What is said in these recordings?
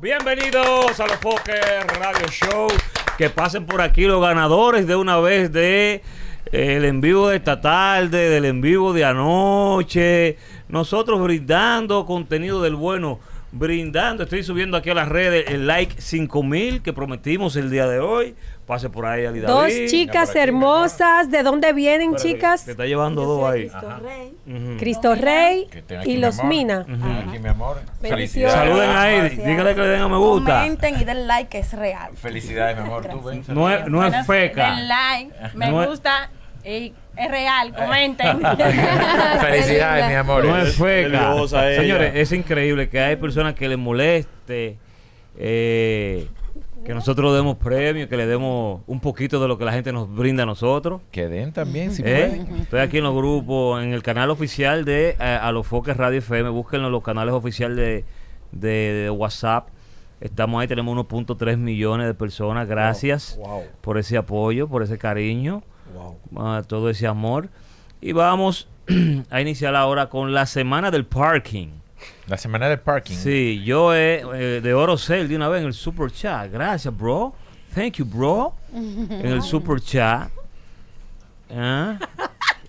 Bienvenidos a los Poker Radio Show. Que pasen por aquí los ganadores de una vez de eh, el en vivo de esta tarde, del en vivo de anoche. Nosotros brindando contenido del bueno brindando. Estoy subiendo aquí a las redes el like 5000 que prometimos el día de hoy. Pase por ahí, Dos chicas hermosas. ¿De dónde vienen, chicas? Te está llevando dos ahí. Cristo Rey. y los Mina. Aquí, mi amor. Saluden ahí. díganle Dígale que le den a me gusta. y den like, es real. Felicidades, mi amor. Tú, ven, no, es, no feca. like. Me gusta es real, comenten. Felicidades, mi amor. es Señores, es increíble que hay personas que les moleste eh, que nosotros demos premios, que le demos un poquito de lo que la gente nos brinda a nosotros. Que den también, si ¿Eh? pueden. Estoy aquí en los grupos, en el canal oficial de eh, A los Foques Radio FM. Búsquenlo los canales oficiales de, WhatsApp. Estamos ahí, tenemos 1.3 millones de personas. Gracias por ese apoyo, por ese cariño. Wow. Ah, todo ese amor. Y vamos a iniciar ahora con la semana del parking. La semana del parking. Sí, yo eh, de Oro Cell de una vez en el Super Chat. Gracias, bro. Thank you, bro. En el Super Chat. ¿Ah?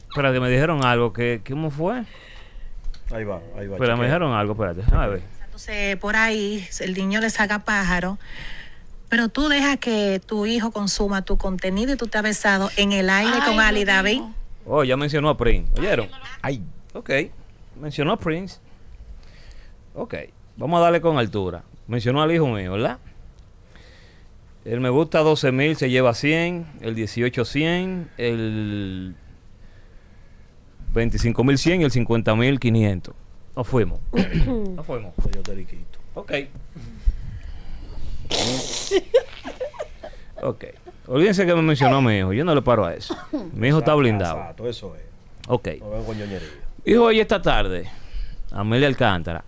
Espera, que me dijeron algo. que ¿Cómo fue? Ahí va, ahí va. Pero me dijeron algo, espérate. Entonces, por ahí, el niño le saca pájaro pero tú dejas que tu hijo consuma tu contenido y tú te has besado en el aire con Ali David. Oh, ya mencionó a Prince. ¿Oyeron? Ay. Ok. Mencionó a Prince. Ok. Vamos a darle con altura. Mencionó al hijo mío, ¿verdad? El me gusta 12.000 se lleva 100. El 18, 100. El 25.100 y el 50.500. Nos fuimos. Nos fuimos. Ok. ok. Olvídense que me mencionó mi hijo. Yo no le paro a eso. Mi hijo está blindado. Exacto, eso es. Ok. Hijo, hoy esta tarde, Amelia Alcántara.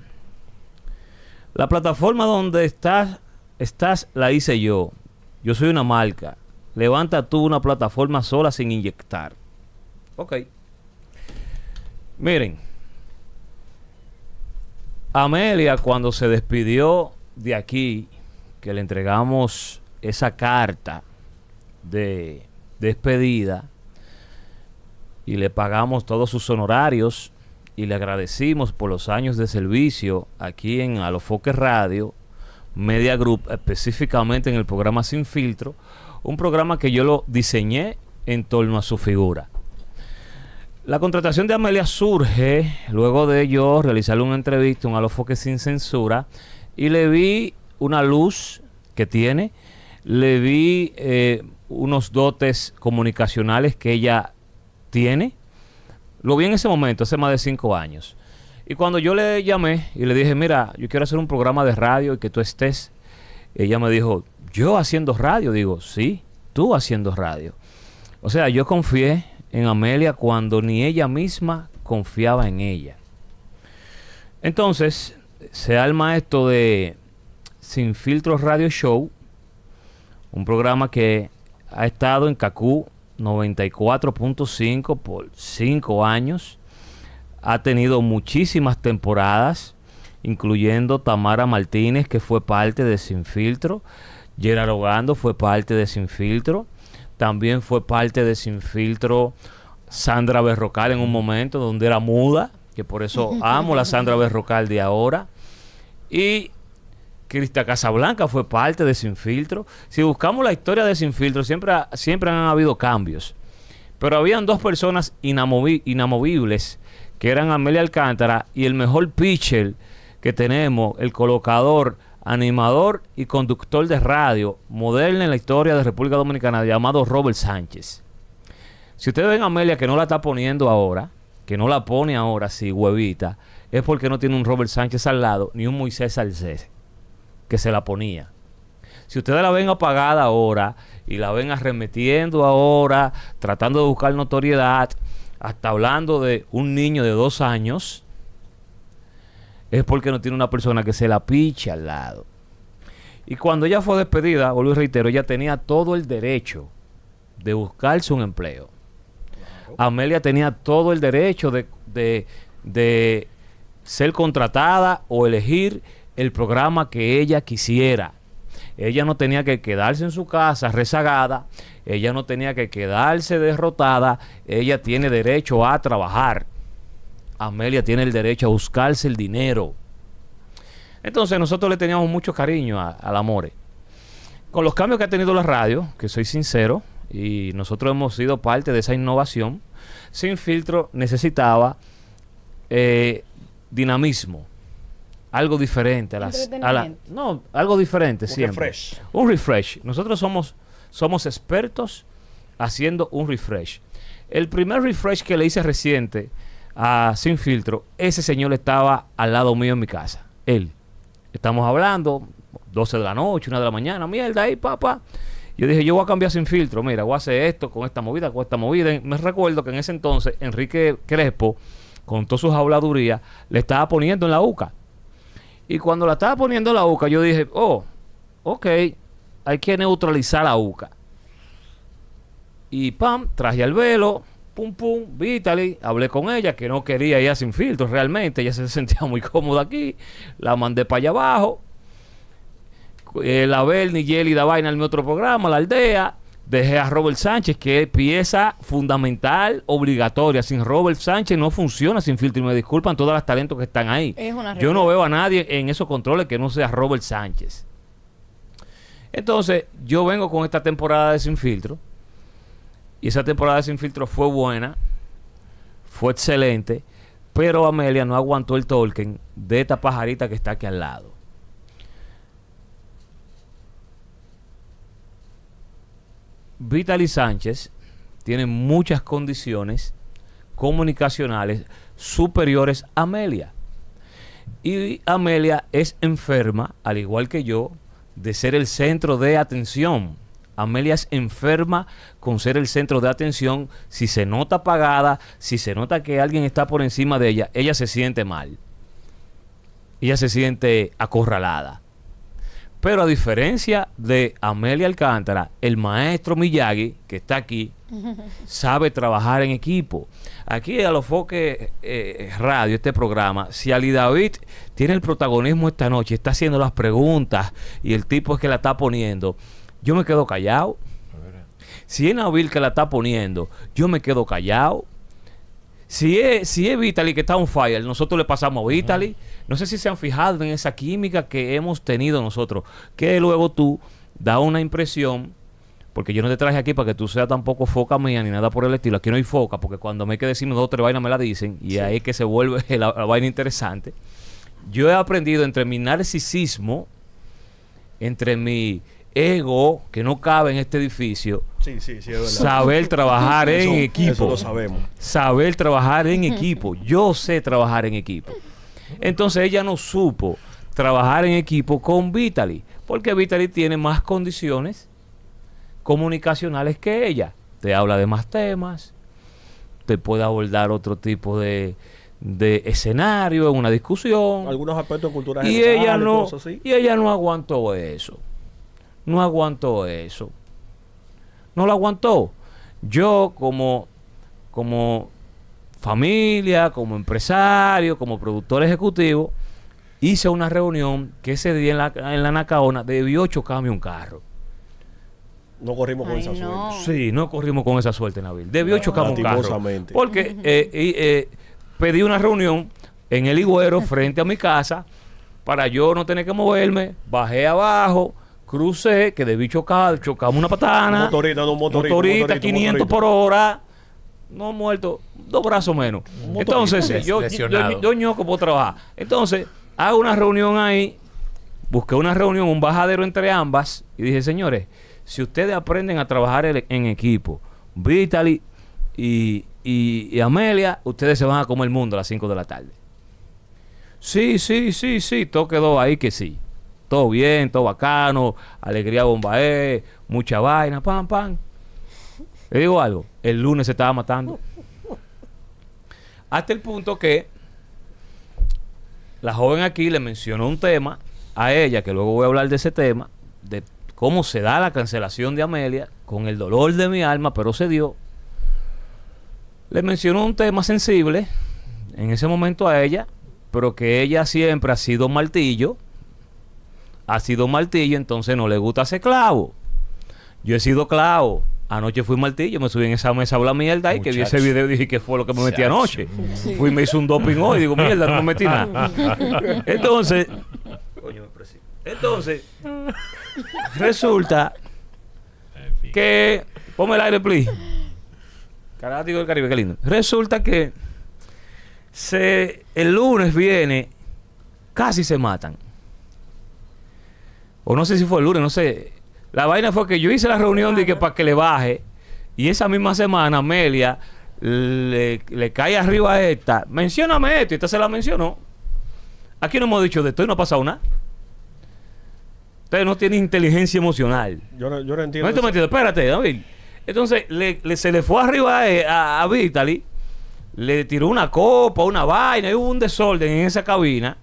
La plataforma donde estás, estás la hice yo. Yo soy una marca. Levanta tú una plataforma sola sin inyectar. Ok. Miren. Amelia cuando se despidió de aquí que le entregamos esa carta de despedida y le pagamos todos sus honorarios y le agradecimos por los años de servicio aquí en Alofoque Radio, Media Group, específicamente en el programa Sin Filtro, un programa que yo lo diseñé en torno a su figura. La contratación de Amelia surge luego de yo realizarle una entrevista, un Alofoque sin censura, y le vi una luz que tiene, le vi eh, unos dotes comunicacionales que ella tiene. Lo vi en ese momento, hace más de cinco años. Y cuando yo le llamé y le dije, mira, yo quiero hacer un programa de radio y que tú estés, ella me dijo, yo haciendo radio, digo, sí, tú haciendo radio. O sea, yo confié en Amelia cuando ni ella misma confiaba en ella. Entonces, se el maestro de, sin Filtros Radio Show, un programa que ha estado en CACU 94.5 por 5 años. Ha tenido muchísimas temporadas, incluyendo Tamara Martínez, que fue parte de Sin Filtro. Gerard fue parte de Sin Filtro. También fue parte de Sin Filtro Sandra Berrocal en un momento donde era muda, que por eso amo la Sandra Berrocal de ahora. Y Crista Casablanca fue parte de Sin Filtro. Si buscamos la historia de Sin Filtro, siempre, siempre han habido cambios. Pero habían dos personas inamovibles, que eran Amelia Alcántara y el mejor pitcher que tenemos, el colocador, animador y conductor de radio moderno en la historia de República Dominicana, llamado Robert Sánchez. Si ustedes ven a Amelia que no la está poniendo ahora, que no la pone ahora sí huevita, es porque no tiene un Robert Sánchez al lado ni un Moisés Salcedo que se la ponía. Si ustedes la ven apagada ahora y la ven arremetiendo ahora, tratando de buscar notoriedad, hasta hablando de un niño de dos años, es porque no tiene una persona que se la piche al lado. Y cuando ella fue despedida, vuelvo y reitero, ella tenía todo el derecho de buscarse un empleo. Amelia tenía todo el derecho de, de ser contratada o elegir el programa que ella quisiera. Ella no tenía que quedarse en su casa rezagada, ella no tenía que quedarse derrotada, ella tiene derecho a trabajar. Amelia tiene el derecho a buscarse el dinero. Entonces nosotros le teníamos mucho cariño al Amore. Con los cambios que ha tenido la radio, que soy sincero, y nosotros hemos sido parte de esa innovación, Sin Filtro necesitaba eh, dinamismo, algo diferente a las no algo diferente un refresh. un refresh nosotros somos somos expertos haciendo un refresh el primer refresh que le hice reciente a sin filtro ese señor estaba al lado mío en mi casa él estamos hablando 12 de la noche 1 de la mañana mierda ahí papá yo dije yo voy a cambiar sin filtro mira voy a hacer esto con esta movida con esta movida me recuerdo que en ese entonces Enrique Crespo con todas sus habladurías le estaba poniendo en la UCA y cuando la estaba poniendo la UCA, yo dije, oh, ok, hay que neutralizar la UCA. Y pam, traje el velo, pum pum, Vitaly, hablé con ella, que no quería ir sin filtros realmente, ella se sentía muy cómoda aquí, la mandé para allá abajo, Eh, la Bernie, y da vaina en mi otro programa, la aldea, Dejé a Robert Sánchez, que es pieza fundamental, obligatoria. Sin Robert Sánchez no funciona sin filtro. Y me disculpan todas las talentos que están ahí. Yo no veo a nadie en esos controles que no sea Robert Sánchez. Entonces, yo vengo con esta temporada de Sin Filtro. Y esa temporada de Sin Filtro fue buena, fue excelente, pero Amelia no aguantó el Tolkien de esta pajarita que está aquí al lado. Vitaly Sánchez tiene muchas condiciones comunicacionales superiores a Amelia. Y Amelia es enferma, al igual que yo, de ser el centro de atención. Amelia es enferma con ser el centro de atención. Si se nota apagada, si se nota que alguien está por encima de ella, ella se siente mal. Ella se siente acorralada. Pero a diferencia de Amelia Alcántara, el maestro Miyagi, que está aquí, sabe trabajar en equipo. Aquí a los foques eh, radio, este programa, si Ali David tiene el protagonismo esta noche, está haciendo las preguntas y el tipo es que la está poniendo, yo me quedo callado. Si es Nabil que la está poniendo, yo me quedo callado. Si es, Vitaly que está un fire, nosotros le pasamos a Vitaly. No sé si se han fijado en esa química que hemos tenido nosotros. Que luego tú da una impresión, porque yo no te traje aquí para que tú seas tampoco foca mía ni nada por el estilo. Aquí no hay foca, porque cuando me hay que decirme dos o tres vainas me la dicen y ahí es que se vuelve la vaina interesante. Yo he aprendido entre mi narcisismo, entre mi ego que no cabe en este edificio. saber trabajar en equipo. sabemos. Saber trabajar en equipo. Yo sé trabajar en equipo. Entonces ella no supo trabajar en equipo con Vitaly, porque Vitaly tiene más condiciones comunicacionales que ella. Te habla de más temas, te puede abordar otro tipo de, escenario en una discusión. Algunos aspectos culturales. Y ella no, y ella no aguantó eso no aguantó eso. No lo aguantó. Yo como, como familia, como empresario, como productor ejecutivo, hice una reunión que ese día en la, en la Nacaona debió chocarme un carro. No corrimos con esa suerte. Sí, no corrimos con esa suerte, Nabil. Debió chocarme un carro. Porque eh, eh, pedí una reunión en el iguero frente a mi casa para yo no tener que moverme. Bajé abajo crucé, que debí chocar, chocamos una patana. Motorita, Motorita, 500 por hora. No muerto, dos brazos menos. Entonces, yo, yo, yo, yo puedo trabajar. Entonces, hago una reunión ahí, busqué una reunión, un bajadero entre ambas, y dije, señores, si ustedes aprenden a trabajar en equipo, Vitaly y, y, y, Amelia, ustedes se van a comer el mundo a las 5 de la tarde. Sí, sí, sí, sí, todo quedó ahí que sí todo bien, todo bacano, alegría bombaé, mucha vaina, pam, pam. Le digo algo, el lunes se estaba matando. Hasta el punto que la joven aquí le mencionó un tema a ella, que luego voy a hablar de ese tema, de cómo se da la cancelación de Amelia, con el dolor de mi alma, pero se dio. Le mencionó un tema sensible en ese momento a ella, pero que ella siempre ha sido martillo ha sido martillo, entonces no le gusta ser clavo. Yo he sido clavo. Anoche fui martillo, me subí en esa mesa a hablar mierda y que vi ese video y dije que fue lo que me metí anoche. Fui y me hizo un doping hoy digo, mierda, no me metí nada. Entonces, entonces, resulta que. Ponme el aire, please. Carático del Caribe, qué lindo. Resulta que se, el lunes viene, casi se matan o no sé si fue el lunes, no sé. La vaina fue que yo hice la reunión de que para que le baje. Y esa misma semana Amelia le, le cae arriba a esta. Mencióname esto. Y esta se la mencionó. Aquí no hemos dicho de esto y no ha pasado nada. Ustedes no tiene inteligencia emocional. Yo no, entiendo. No estoy metido. Espérate, David. Entonces se le fue arriba eh, a, a Vitaly. Le tiró una copa, una vaina. Y hubo un desorden en esa cabina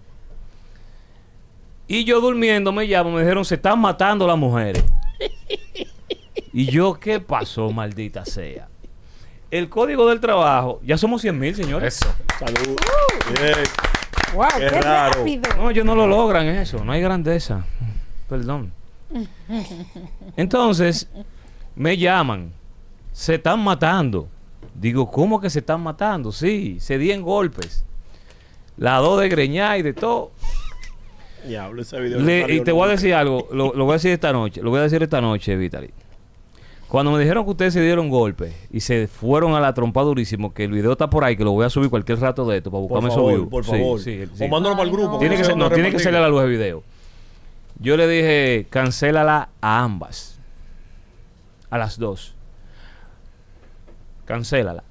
y yo durmiendo me llaman, me dijeron, se están matando las mujeres. y yo, ¿qué pasó, maldita sea? El código del trabajo, ya somos 100 mil, señores. Eso. Salud. Wow, uh. qué, Rápido. No, ellos no lo logran eso, no hay grandeza. Perdón. Entonces, me llaman, se están matando. Digo, ¿cómo que se están matando? Sí, se dieron golpes. La dos de greñá y de todo y te voy a decir algo, lo, voy a decir esta noche, lo voy a decir esta noche, Vitali. Cuando me dijeron que ustedes se dieron golpe y se fueron a la trompa durísimo, que el video está por ahí, que lo voy a subir cualquier rato de esto para buscarme su video. Por favor, sí, sí, O grupo. Tiene no, tiene que salir a la luz de video. Yo le dije, cancélala a ambas. A las dos. Cancélala.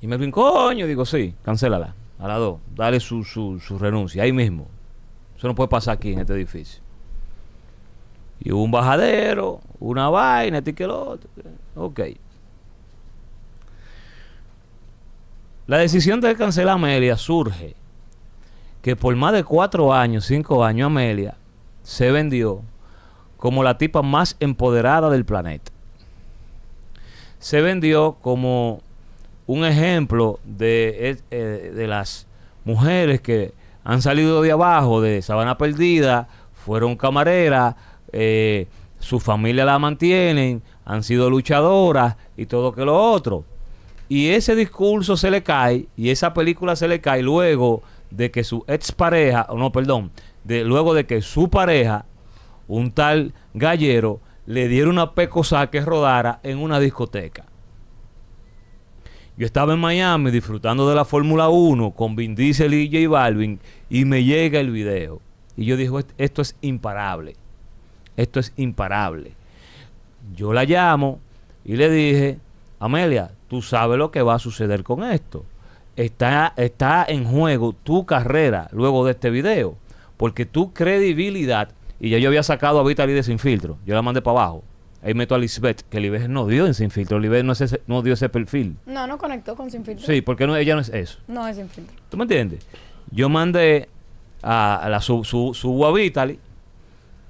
Y me dijo, coño, digo, sí, cancélala. A las dos. Dale su, su, su renuncia, ahí mismo. Eso no puede pasar aquí en este edificio. Y un bajadero, una vaina, este que lo otro. Ok. La decisión de cancelar a Amelia surge que por más de cuatro años, cinco años, Amelia se vendió como la tipa más empoderada del planeta. Se vendió como un ejemplo de eh, eh, las mujeres que han salido de abajo, de Sabana Perdida, fueron camareras, eh, su familia la mantienen, han sido luchadoras y todo que lo otro. Y ese discurso se le cae y esa película se le cae luego de que su expareja, no, perdón, de, luego de que su pareja, un tal gallero, le diera una pecosa que rodara en una discoteca. Yo estaba en Miami disfrutando de la Fórmula 1 con Vin Diesel y J Balvin y me llega el video. Y yo dije, esto es imparable. Esto es imparable. Yo la llamo y le dije, Amelia, tú sabes lo que va a suceder con esto. Está, está en juego tu carrera luego de este video. Porque tu credibilidad, y ya yo había sacado a Vitaly de Sin Filtro, yo la mandé para abajo. Ahí meto a Lisbeth, que Lisbeth no dio en Sin Filtro. no, no dio ese perfil. No, no conectó con Sin Sí, porque ella no es eso. No es Sin ¿Tú me entiendes? Yo mandé a, su, guabita,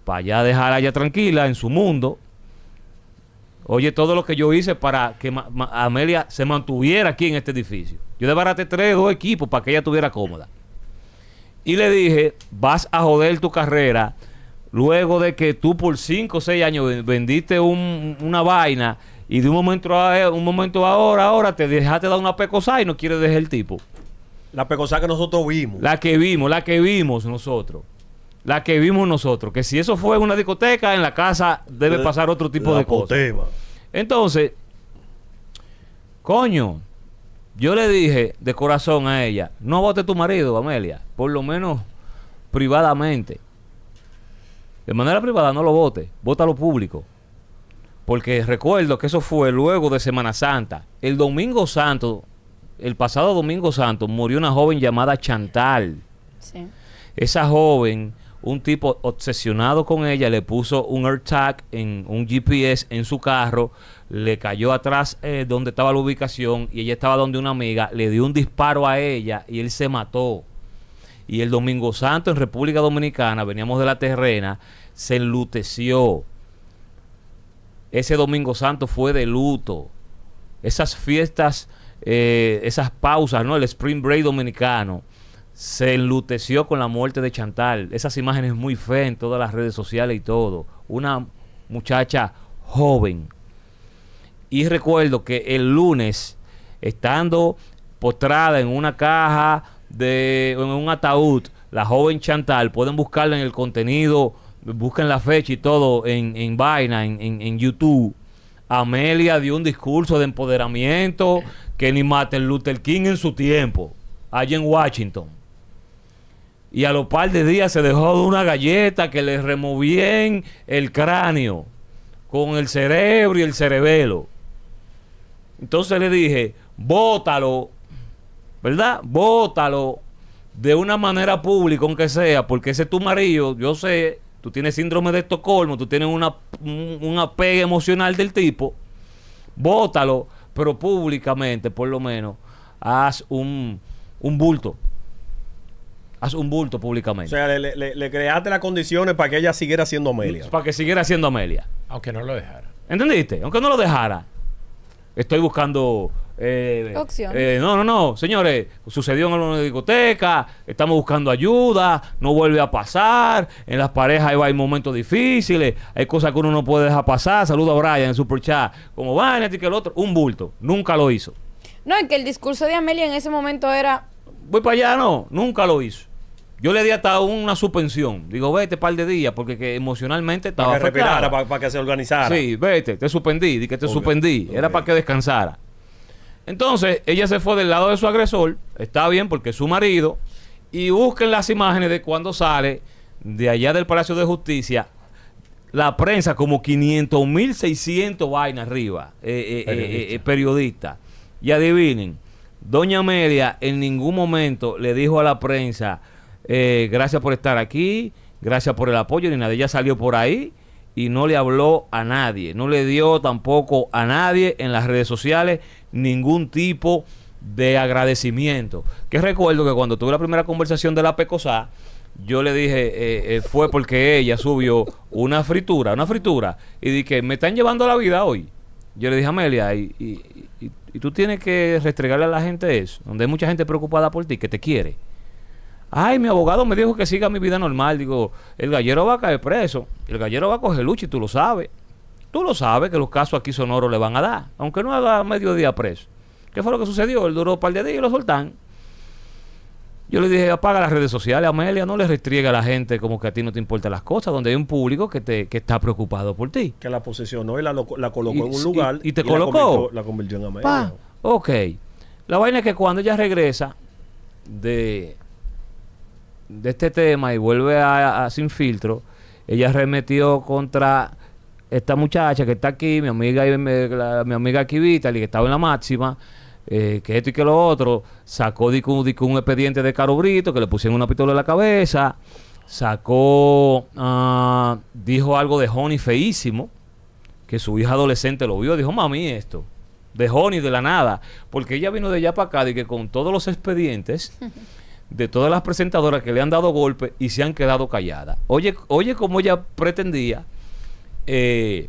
para ya dejar a ella tranquila en su mundo. Oye, todo lo que yo hice para que Amelia se mantuviera aquí en este edificio. Yo desbaraté tres, dos equipos para que ella estuviera cómoda. Y le dije, vas a joder tu carrera luego de que tú por 5 o 6 años vendiste una vaina y de un momento a eh, un momento ahora, ahora te dejaste dar una pecosa y no quieres dejar el tipo. La pecosa que nosotros vimos. La que vimos, la que vimos nosotros. La que vimos nosotros. Que si eso fue en una discoteca, en la casa debe pasar otro tipo de cosas. Entonces, coño, yo le dije de corazón a ella, no vote tu marido, Amelia, por lo menos privadamente de manera privada no lo vote, vota lo público. Porque recuerdo que eso fue luego de Semana Santa. El domingo santo, el pasado domingo santo, murió una joven llamada Chantal. Esa joven, un tipo obsesionado con ella, le puso un AirTag en un GPS en su carro, le cayó atrás eh, donde estaba la ubicación y ella estaba donde una amiga, le dio un disparo a ella y él se mató. Y el Domingo Santo en República Dominicana, veníamos de la terrena se enluteció. Ese Domingo Santo fue de luto. Esas fiestas, eh, esas pausas, ¿no? El Spring Break dominicano se enluteció con la muerte de Chantal. Esas imágenes muy feas en todas las redes sociales y todo. Una muchacha joven. Y recuerdo que el lunes, estando postrada en una caja de en un ataúd, la joven Chantal, pueden buscarla en el contenido busquen la fecha y todo en, vaina, en, en, YouTube. Amelia dio un discurso de empoderamiento que ni Martin Luther King en su tiempo, Allí en Washington. Y a los par de días se dejó de una galleta que le removían el cráneo con el cerebro y el cerebelo. Entonces le dije, bótalo, ¿verdad? Bótalo de una manera pública, aunque sea, porque ese tu marido, yo sé tú tienes síndrome de Estocolmo, tú tienes una, un, apego emocional del tipo, bótalo, pero públicamente, por lo menos, haz un, bulto. Haz un bulto públicamente. O sea, le, le creaste las condiciones para que ella siguiera siendo Amelia. Para que siguiera siendo Amelia. Aunque no lo dejara. ¿Entendiste? Aunque no lo dejara. Estoy buscando eh, eh, no, no, no, señores, sucedió en una discoteca, estamos buscando ayuda, no vuelve a pasar, en las parejas hay, momentos difíciles, hay cosas que uno no puede dejar pasar. Saludo a Brian en Super Chat, como vaina, y este que el otro, un bulto, nunca lo hizo. No, es que el discurso de Amelia en ese momento era... Voy para allá, no, nunca lo hizo. Yo le di hasta una suspensión. Digo, vete par de días porque que emocionalmente estaba para que para, que se organizara. Sí, vete, te suspendí, di que te suspendí. Era para que descansara. Entonces, ella se fue del lado de su agresor, está bien porque es su marido, y busquen las imágenes de cuando sale de allá del Palacio de Justicia la prensa como 500 mil 600 vainas arriba eh, eh, eh, periodista. y adivinen doña Amelia en ningún momento le dijo a la prensa gracias por estar aquí gracias por el apoyo ni nada ella salió por ahí y no le habló a nadie no le dio tampoco a nadie en las redes sociales ningún tipo de agradecimiento. Que recuerdo que cuando tuve la primera conversación de la PECOSA, yo le dije, eh, eh, fue porque ella subió una fritura, una fritura, y dije, me están llevando la vida hoy. Yo le dije, Amelia, y, y, y tú tienes que restregarle a la gente eso, donde hay mucha gente preocupada por ti, que te quiere. Ay, mi abogado me dijo que siga mi vida normal. Digo, el gallero va a caer preso, el gallero va a coger lucha y tú lo sabes. Tú lo sabes que los casos aquí sonoros le van a dar, aunque no haga medio día preso. ¿Qué fue lo que sucedió? El duró un par de días y lo soltan. Yo le dije, apaga las redes sociales, Amelia, no le restriegue a la gente como que a ti no te importan las cosas, donde hay un público que te que está preocupado por ti. Que la posesionó y la, la colocó en un lugar. Y, te colocó. La convirtió, en Amelia. Pa, ok. La vaina es que cuando ella regresa de, de este tema y vuelve a, a Sin Filtro, ella remetió contra esta muchacha que está aquí, mi amiga, mi amiga Kivita, que estaba en la máxima, eh, que esto y que lo otro, sacó un, un, expediente de Caro Brito, que le pusieron una pistola en la cabeza, sacó, ah, dijo algo de Honey feísimo, que su hija adolescente lo vio, dijo, mami, esto, de Honey de la nada, porque ella vino de allá para acá, y que con todos los expedientes... de todas las presentadoras que le han dado golpe y se han quedado calladas. Oye, oye como ella pretendía eh,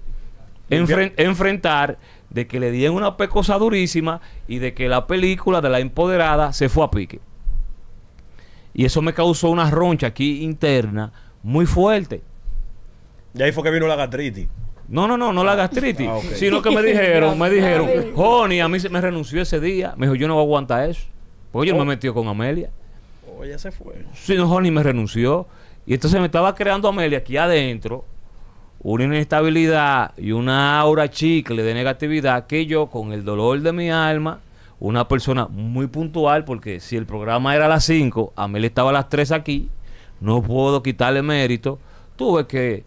enfrentar de que le dieron una pecosa durísima y de que la película de la empoderada se fue a pique. Y eso me causó una roncha aquí interna muy fuerte. Y ahí fue que vino la gastritis. No, no, no, no la ah. gastritis. Ah, sino que me dijeron, me dijeron, Joni, a mí se me renunció ese día. Me dijo, yo no voy a aguantar eso. Porque yo me oh. metí con Amelia. Oye, oh, se fue. Sí, no, Joni me renunció. Y entonces me estaba creando Amelia aquí adentro una inestabilidad y una aura chicle de negatividad que yo, con el dolor de mi alma, una persona muy puntual, porque si el programa era a las 5, a mí le estaba a las 3 aquí, no puedo quitarle mérito, tuve que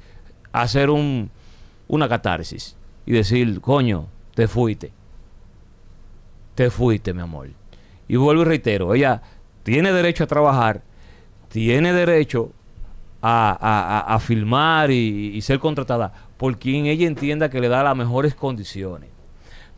hacer un, una catarsis y decir, coño, te fuiste. Te fuiste, mi amor. Y vuelvo y reitero, ella tiene derecho a trabajar, tiene derecho a, filmar y, ser contratada por quien ella entienda que le da las mejores condiciones.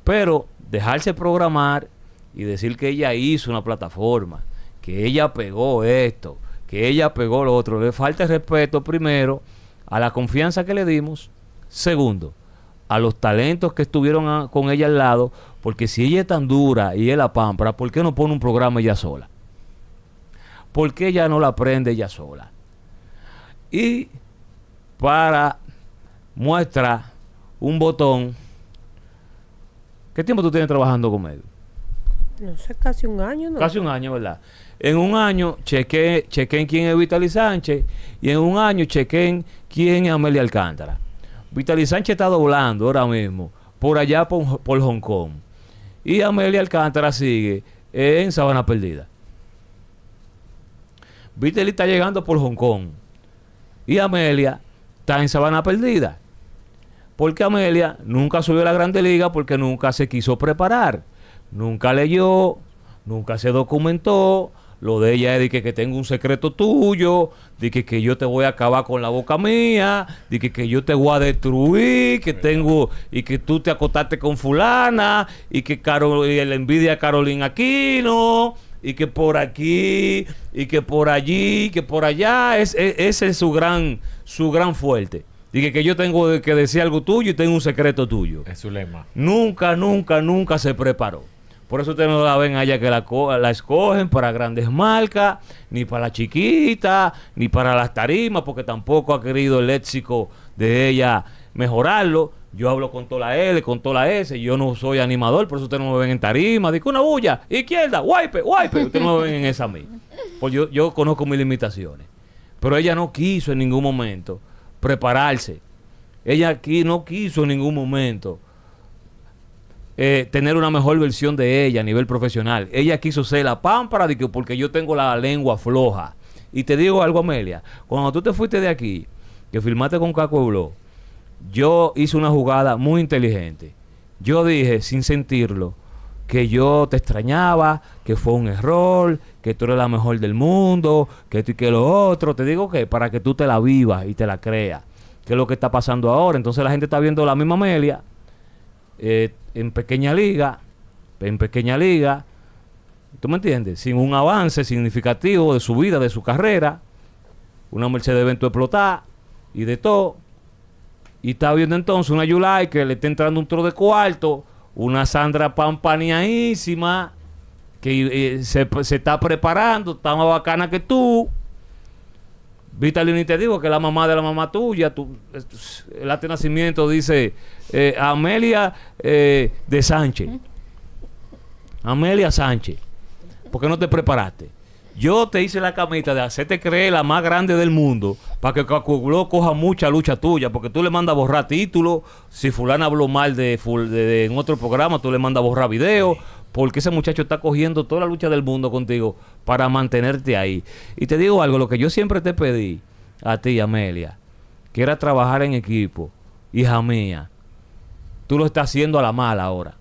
Pero dejarse programar y decir que ella hizo una plataforma, que ella pegó esto, que ella pegó lo otro, le falta respeto primero a la confianza que le dimos, segundo, a los talentos que estuvieron con ella al lado, porque si ella es tan dura y es la pampra ¿por qué no pone un programa ella sola? ¿Por qué ella no la aprende ella sola? y para muestra un botón. ¿Qué tiempo tú tienes trabajando con él? No sé, casi un año, ¿no? Casi un año, ¿verdad? En un año chequé, chequen quién es Vitali Sánchez y en un año chequen quién es Amelia Alcántara. Vitali Sánchez está doblando ahora mismo por allá por, por Hong Kong. Y Amelia Alcántara sigue en Sabana Perdida. Vitaly está llegando por Hong Kong. Y Amelia está en Sabana Perdida. Porque Amelia nunca subió a la Grande Liga porque nunca se quiso preparar. Nunca leyó, nunca se documentó. Lo de ella es de que, tengo un secreto tuyo, de que, yo te voy a acabar con la boca mía, de que, yo te voy a destruir, que tengo, y que tú te acotaste con fulana, y que Carol, y la envidia a Carolina Aquino, y que por aquí, y que por allí, que por allá, es, ese es su gran, su gran fuerte. Y que, yo tengo que decir algo tuyo y tengo un secreto tuyo. Es su lema. Nunca, nunca, nunca se preparó. Por eso ustedes no la ven allá que la, escogen para grandes marcas, ni para la chiquita, ni para las tarimas, porque tampoco ha querido el léxico de ella mejorarlo. Yo hablo con toda la L, con toda la S. Yo no soy animador, por eso ustedes no me ven en tarima. Digo una bulla, izquierda, wipe, wipe. Ustedes no me ven en esa a mí. Porque yo, yo conozco mis limitaciones. Pero ella no quiso en ningún momento prepararse. Ella aquí no quiso en ningún momento eh, tener una mejor versión de ella a nivel profesional. Ella quiso ser la pámpara de que porque yo tengo la lengua floja. Y te digo algo, Amelia. Cuando tú te fuiste de aquí, que firmaste con Caco Ebló, yo hice una jugada muy inteligente. Yo dije, sin sentirlo, que yo te extrañaba, que fue un error, que tú eres la mejor del mundo, que tú y que lo otro. Te digo que para que tú te la vivas y te la creas. Que es lo que está pasando ahora. Entonces la gente está viendo la misma Amelia eh, en pequeña liga, en pequeña liga. ¿Tú me entiendes? Sin un avance significativo de su vida, de su carrera. Una de evento explotada y de todo. Y está viendo entonces una Yulay que le está entrando un tro de cuarto, una Sandra Pampanianísima que eh, se, está preparando, está más bacana que tú. Vitalini te digo que la mamá de la mamá tuya, tu eh, el ate nacimiento dice eh, Amelia de Sánchez. Amelia Sánchez. ¿Por qué no te preparaste? Yo te hice la camita de hacerte creer la más grande del mundo para que Caculó coja mucha lucha tuya, porque tú le mandas a borrar títulos. Si Fulana habló mal de, en otro programa, tú le mandas a borrar videos, porque ese muchacho está cogiendo toda la lucha del mundo contigo para mantenerte ahí. Y te digo algo: lo que yo siempre te pedí a ti, Amelia, que era trabajar en equipo, hija mía, tú lo estás haciendo a la mala ahora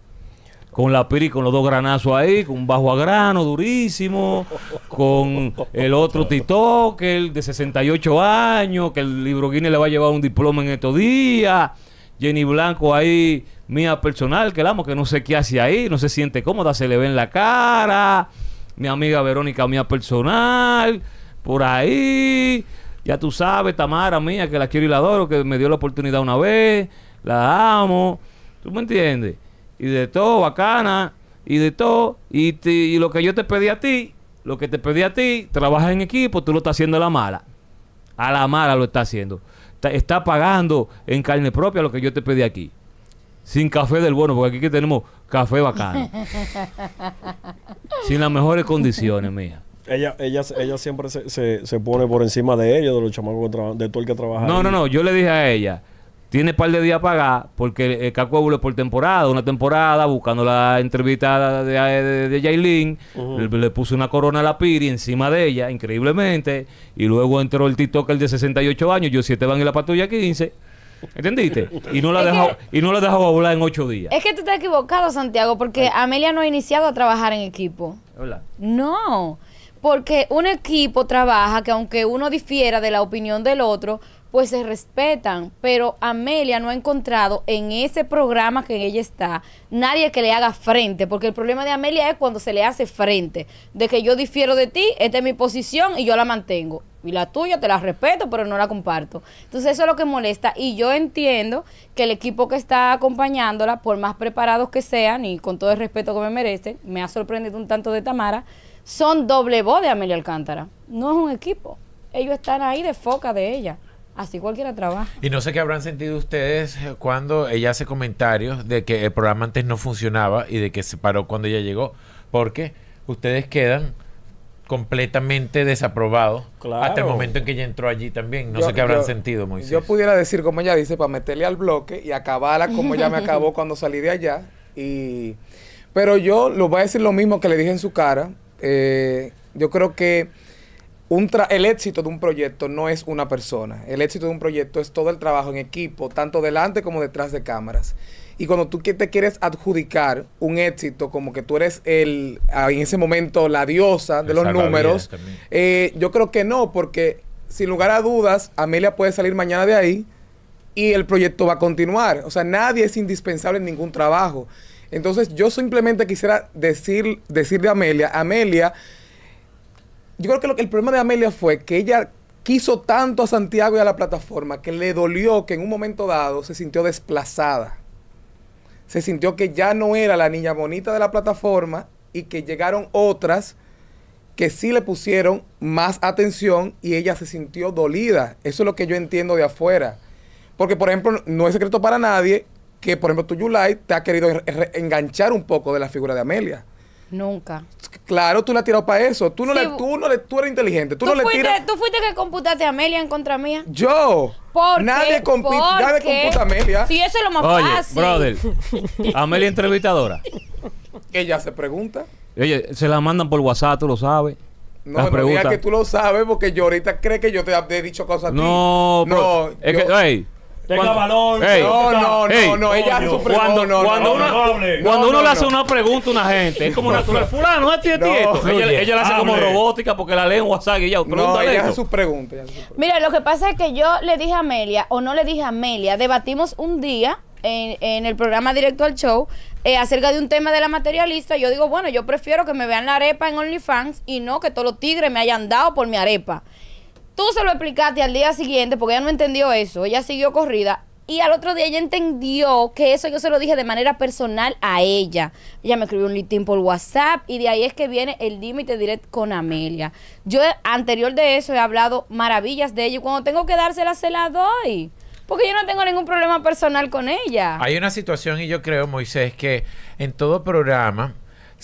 con la piri, con los dos granazos ahí, con un bajo a grano durísimo, con el otro Tito, que el de 68 años, que el libro Guinea le va a llevar un diploma en estos días. Jenny Blanco ahí, mía personal, que la amo, que no sé qué hace ahí, no se siente cómoda, se le ve en la cara. Mi amiga Verónica, mía personal, por ahí. Ya tú sabes, Tamara mía, que la quiero y la adoro, que me dio la oportunidad una vez, la amo. ¿Tú me entiendes? y de todo, bacana, y de todo. Y, lo que yo te pedí a ti, lo que te pedí a ti, trabajas en equipo, tú lo estás haciendo a la mala. A la mala lo está haciendo. Está, pagando en carne propia lo que yo te pedí aquí. Sin café del bueno, porque aquí que tenemos café bacano. Sin las mejores condiciones, mía. Ella, ella, ella siempre se, se, pone por encima de ellos, de los chamacos de todo el que trabaja. No, no, no. Yo le dije a ella, tiene par de días pagar porque el es por temporada, una temporada, buscando la entrevista de, de, le, puso una corona a la Piri encima de ella, increíblemente, y luego entró el el de 68 años, yo siete van en la patrulla 15. ¿Entendiste? Y no la dejó y no la dejó en ocho días. Es que tú estás equivocado, Santiago, porque Amelia no ha iniciado a trabajar en equipo. No, porque un equipo trabaja que aunque uno difiera de la opinión del otro, pues se respetan. Pero Amelia no ha encontrado en ese programa que en ella está nadie que le haga frente, porque el problema de Amelia es cuando se le hace frente, de que yo difiero de ti, esta es mi posición y yo la mantengo. Y la tuya te la respeto, pero no la comparto. Entonces eso es lo que molesta. Y yo entiendo que el equipo que está acompañándola, por más preparados que sean y con todo el respeto que me merecen, me ha sorprendido un tanto de Tamara, son doble voz de Amelia Alcántara. No es un equipo. Ellos están ahí de foca de ella. Así cualquiera trabaja. Y no sé qué habrán sentido ustedes eh, cuando ella hace comentarios de que el programa antes no funcionaba y de que se paró cuando ella llegó, porque ustedes quedan completamente desaprobados hasta el momento en que ella entró allí también. No sé qué habrán sentido, Moisés. Yo pudiera decir, como ella dice, para meterle al bloque y acabarla como ella me acabó cuando salí de allá. Y... Pero yo les voy a decir lo mismo que le dije en su cara. Eh, yo creo que el éxito de un proyecto no es una persona. El éxito de un proyecto es todo el trabajo en equipo, tanto delante como detrás de cámaras. Y cuando tú te quieres adjudicar un éxito, como que tú eres el, ah, en ese momento la diosa de los números, eh, yo creo que no, porque sin lugar a dudas, Amelia puede salir mañana de ahí y el proyecto va a continuar. O sea, nadie es indispensable en ningún trabajo. Entonces, yo simplemente quisiera decir, decirle a Amelia, Amelia, yo creo que, lo que el problema de Amelia fue que ella quiso tanto a Santiago y a la plataforma que le dolió que en un momento dado se sintió desplazada. Se sintió que ya no era la niña bonita de la plataforma y que llegaron otras que sí le pusieron más atención y ella se sintió dolida. Eso es lo que yo entiendo de afuera. Porque, por ejemplo, no es secreto para nadie que, por ejemplo, tu Yulai te ha querido enganchar un poco de la figura de Amelia. Nunca. Claro, tú la has tirado para eso. Tú no, le, tú eres inteligente. Tú, fuiste, le que computaste a Amelia en contra mía. Yo. ¿Por nadie, qué? nadie computa a Amelia. Sí, eso es lo más Oye, fácil. Brother, Amelia entrevistadora. Ella se pregunta. Oye, se la mandan por WhatsApp, tú lo sabes. No, no, no que tú lo sabes porque yo ahorita cree que yo te, he dicho cosas a ti. No, no. Bro, es que, oye valor. No, no, no, no, ella Cuando, cuando, cuando uno le hace una pregunta a una gente, es como natural. Fulano, Ella, la hace como robótica porque la lengua sabe. ya. no, ella hace sus preguntas. Mira, lo que pasa es que yo le dije a Amelia, o no le dije a Amelia, debatimos un día en, en, el programa Directo al Show eh, acerca de un tema de la materialista, yo digo, bueno, yo prefiero que me vean la arepa en OnlyFans y no que todos los tigres me hayan dado por mi arepa. Tú se lo explicaste al día siguiente porque ella no entendió eso. Ella siguió corrida. Y al otro día ella entendió que eso yo se lo dije de manera personal a ella. Ella me escribió un litín por WhatsApp y de ahí es que viene el límite direct con Amelia. Yo anterior de eso he hablado maravillas de ella y cuando tengo que dársela se la doy. Porque yo no tengo ningún problema personal con ella. Hay una situación y yo creo, Moisés, que en todo programa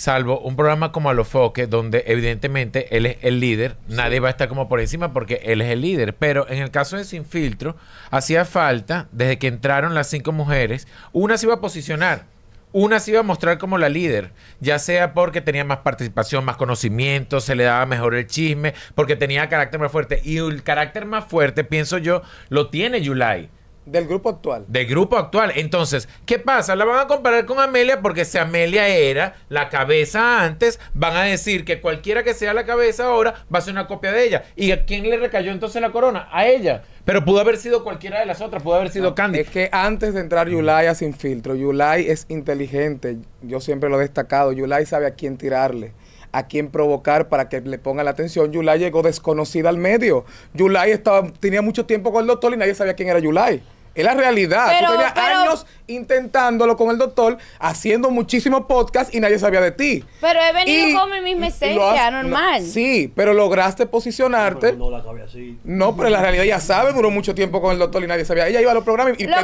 salvo un programa como A Foque, donde evidentemente él es el líder, nadie va a estar como por encima porque él es el líder. Pero en el caso de Sin Filtro, hacía falta, desde que entraron las cinco mujeres, una se iba a posicionar. Una se iba a mostrar como la líder, ya sea porque tenía más participación, más conocimiento, se le daba mejor el chisme, porque tenía carácter más fuerte. Y el carácter más fuerte, pienso yo, lo tiene Yulai del grupo actual. Del grupo actual. Entonces, ¿qué pasa? La van a comparar con Amelia porque si Amelia era la cabeza antes, van a decir que cualquiera que sea la cabeza ahora va a ser una copia de ella. ¿Y a quién le recayó entonces la corona? A ella. Pero pudo haber sido cualquiera de las otras, pudo haber sido Candy. Es que antes de entrar Yulaya sin filtro, Yulai es inteligente. Yo siempre lo he destacado. Yulai sabe a quién tirarle a quién provocar para que le ponga la atención. Yulai llegó desconocida al medio. Yulai estaba, tenía mucho tiempo con el doctor y nadie sabía quién era Yulai. Es la realidad. Pero, Tú años intentándolo con el doctor, haciendo muchísimos podcasts y nadie sabía de ti. Pero he venido con mi misma esencia, normal. sí, pero lograste posicionarte. No, pero la cabía así. no, pero la realidad ya sabe, duró mucho tiempo con el doctor y nadie sabía. Ella iba a los programas y lo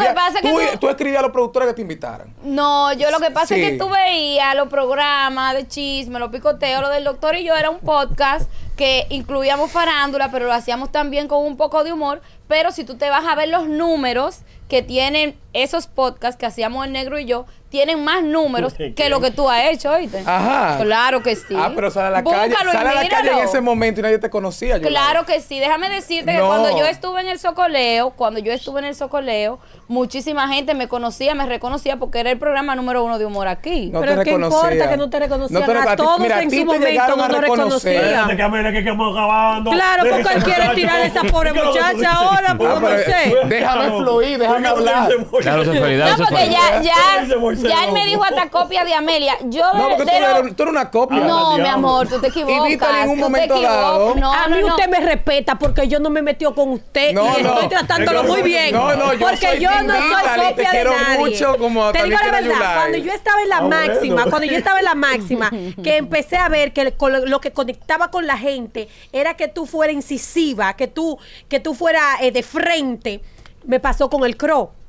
tú, escribías a los productores que te invitaran. No, yo lo que pasa es que tú veías los programas de chisme, los picoteos, lo del doctor y yo era un podcast que incluíamos farándula, pero lo hacíamos también con un poco de humor. Pero si tú te vas a ver los números que tienen esos podcasts que hacíamos el negro y yo, tienen más números que lo que tú has hecho, ¿oíste? Ajá. Claro que sí. Ah, pero sale a la calle. Sale a la calle en ese momento y nadie te conocía. claro que sí. Déjame decirte que cuando yo estuve en el Socoleo, cuando yo estuve en el Socoleo, muchísima gente me conocía, me reconocía porque era el programa número uno de humor aquí. pero ¿qué importa que no te reconocían? No a todos en su momento no te reconocían. Claro, porque él quiere tirar a esa pobre muchacha ahora, porque pues, no sé. Ah, eh, déjame fluir, déjame Claro, no, porque ya, él me dijo hasta copia de Amelia. Yo no, porque tú, eres, una copia. No, mi amor, tú te equivocas. un momento a mí usted me respeta porque yo no me metió con usted y estoy tratándolo muy bien. No, no, yo Porque yo no soy copia de nadie. te digo la verdad, cuando yo estaba en la máxima, cuando yo estaba en la máxima, que empecé a ver que lo que conectaba con la gente era que tú fueras incisiva, que tú, que tú fueras eh, de frente me pasó con el crow.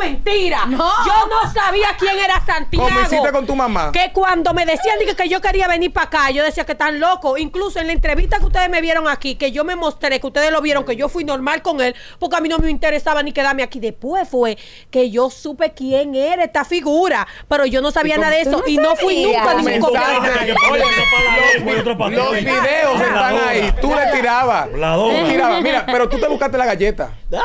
mentira. Yo no sabía quién era Santiago. ¿Cómo hiciste con tu mamá? Que cuando me decían que, que yo quería venir para acá, yo decía que están loco. Incluso en la entrevista que ustedes me vieron aquí, que yo me mostré, que ustedes lo vieron, que yo fui normal con él, porque a mí no me interesaba ni quedarme aquí. Después fue que yo supe quién era esta figura, pero yo no sabía nada de eso y no fui nunca ni ningún Los videos están ahí. Tú le tirabas. La Mira, pero tú te buscaste la galleta.